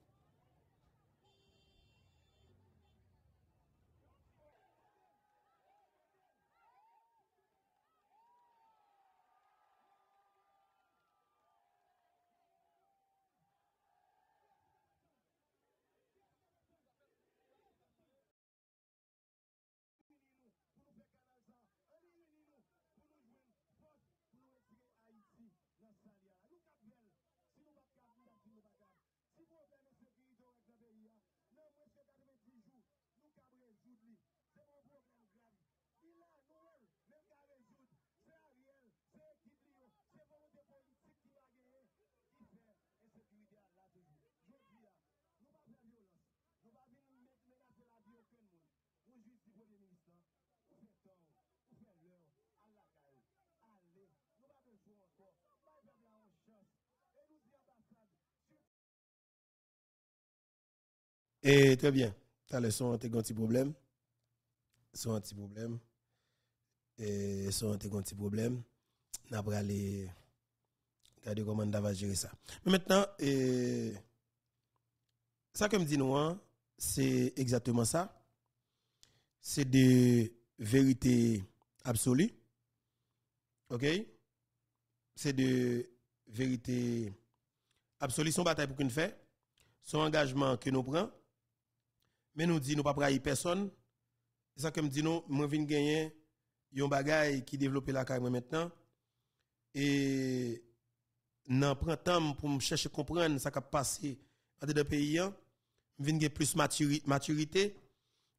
Speaker 1: Et eh, très bien. Ta leçon, t'es un petit problème. Son un petit problème. Eh, et son un petit problème. On va aller regarder comment on va gérer ça. Mais maintenant, eh, ça que me dit nous, hein, c'est exactement ça. C'est de vérité absolue. OK? C'est de vérité absolue. Son bataille pour qu'on fait, son engagement que nous prenons mais nous disons, nous pas y personne. C'est ça que me dit nous, moi viens gagner yon bagay qui développe la carrière maintenant et prenons le temps pour me chercher comprendre ce qui a passé dans le pays hein. viens gagner plus de maturité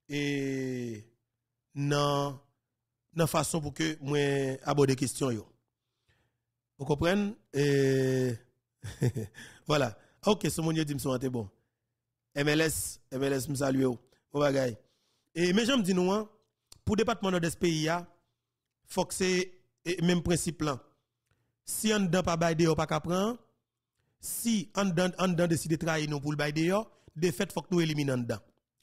Speaker 1: et non une façon pour que moi aborder question yo. Vous comprenez voilà. OK, ce mon Dieu dit me bon. MLS, MLS, me salue. Bon bagay. Et, mes gens me nous, hein, pour le département de ce pays, il faut que c'est le même principe là. Si on ne pas baïde, on pas prendre. Si on ne décide de trahir nous pour le baïde, de fait, faut que nous éliminions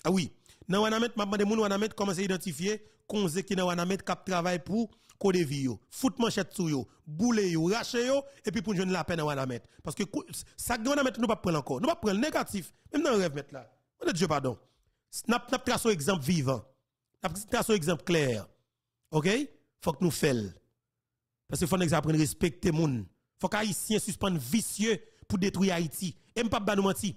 Speaker 1: Ah oui. Dans Wanamet, je mettre, comment c'est identifier qu'on qui dans mettre cap travaille pour coder vieux, foutre manchette sur yo, bouler yo, racher yo et puis pour nous la peine à mettre parce que ça que on mettre nous pas prendre encore, nous pas prendre négatif même dans rêve mettre là. Mon Dieu pardon. snap, n'a un exemple vivant. N'a un exemple clair. OK Faut que nous fassions. Parce qu'il faut nous apprendre à respecter monde. Faut qu'haïtien suspende vicieux pour détruire Haïti. Et m'pas pas nous mentir.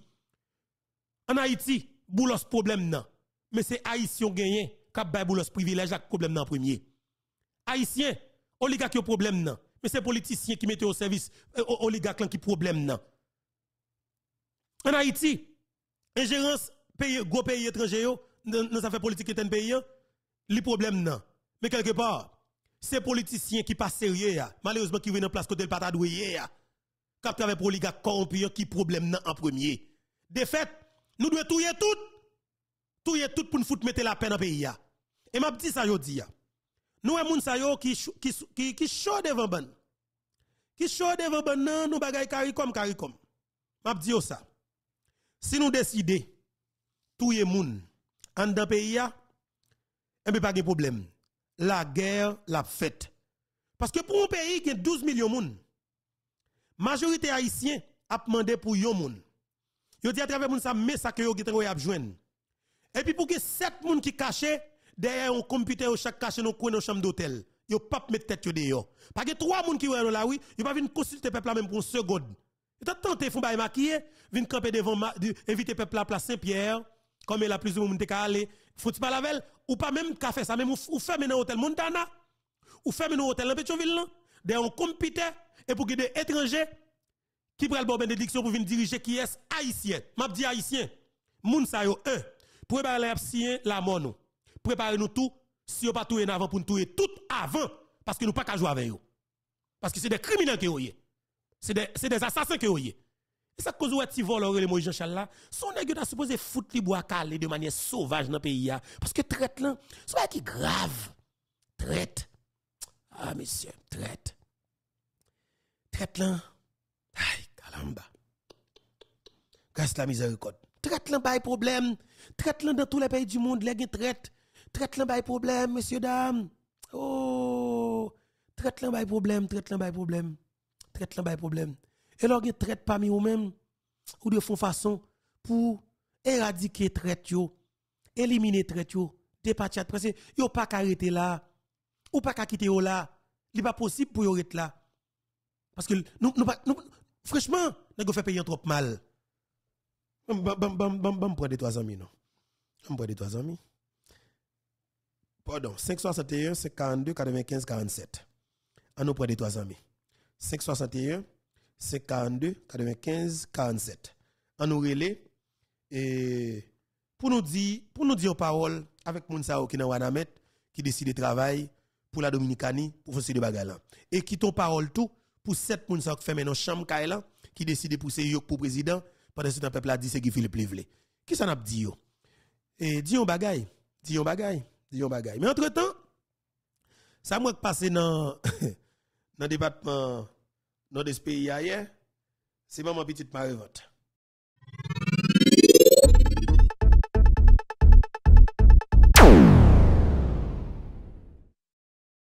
Speaker 1: En Haïti, boulos problème non. Mais c'est haïtien gagné qui a boulos privilège avec problème nan premier haïtiens, oligarque ont problème nan Mais c'est politiciens qui mettent au service euh, oligarque qui problème nan En Haïti, ingérence pays gros pays étrangers dans affaires politiques un pays, les problèmes nan Mais quelque part, ces politiciens qui pas sérieux malheureusement qui viennent en place côté le patadoué qui travaillent pour oligarques corrompu qui problème nan en premier. De fait, nous devons tout tout tout pour nous foutre mettre la peine en pays Et m'a dit ça aujourd'hui. Nous avons e moun sa yo qui qui qui qui chaud devant ban. Qui chaud devant ban nan nous bagay CARICOM CARICOM. M'a dit ça. Si nous décidons touyer moun en dans pays a et pas de problème. La guerre la fête. Parce que pour un pays qui a 12 millions de moun, majorité haïtien a demandé pour yon moun. Yo dit à travers moun sa mais ça que yo qui a Et puis pour que 7 moun qui cachés derrière un au chaque caché dans coin nos chambre d'hôtel. Yo pas mettre tête dehors. Parce que trois personnes qui wè là oui, yo pas consulter consulter peuple même pour une seconde. Ils ont tenté de faire maquiller, venir camper devant inviter peuple à place Saint-Pierre comme il a plus ou moins aller, faut pas velle, ou pas même café. fait ça même ou fermer dans hôtel Montana ou fermer un hôtel Pétionville Petroville. derrière on computer et pour des étrangers qui prennent le bénédiction pour venir diriger qui est haïtien. Je dis haïtien. Moun sa yo un pour e aller à la mono. Préparez-nous tout. Si vous pas tout en avant pour nous tout tout avant. Parce que nous pas qu'à jouer avec vous. Parce que c'est des criminels que vous C'est des, des assassins que vous Et ça cause vous êtes si vol les Moïse Jean-Charles là? Son nègre a supposé foutre les bois calés de manière sauvage dans le pays. Parce que traite là, c'est pas qui grave. Traite. Ah, monsieur, traite. Traite là. Aïe, calamba. Grâce à la miséricorde. Traite là, pas de problème. Traite là dans tous les pays du monde, les traite traite le bail problème, messieurs, dames. Oh, traite le bail problème, traite le bail problème, traite le bail problème. Et lorsqu'on traite parmi vous-même, ou de font façon pour éradiquer traite, éliminer traite, départir. Parce que vous pas qu'à arrêter là, ou pas qu'à quitter là. Il n'est pas possible pour vous être là. Parce que nous, nous, nous franchement, nous fait payer trop mal. Bam, bam, bam, bam, bam, toi, des trois amis, non? On de des trois amis. Pardon, 561 52 95 47. En auprès des trois amis. 561 52 95 47. En nous relais et pour nous dire pour nous dire parole avec Mounsao qui Wanamet qui décide de travailler pour la Dominicanie pour faire des bagages Et qui ton parole tout pour sept Mounsao qui fait nos chambres qui décide de pousser Yok pour président pendant ce le peuple a dit c'est qui Philippe Livlé. Qui ça a dit yo? Et dis un bagaille, dis un bagaille. Mais entre-temps, ça m'a passé dans le département dans des pays ailleurs, c'est ma petite marévote.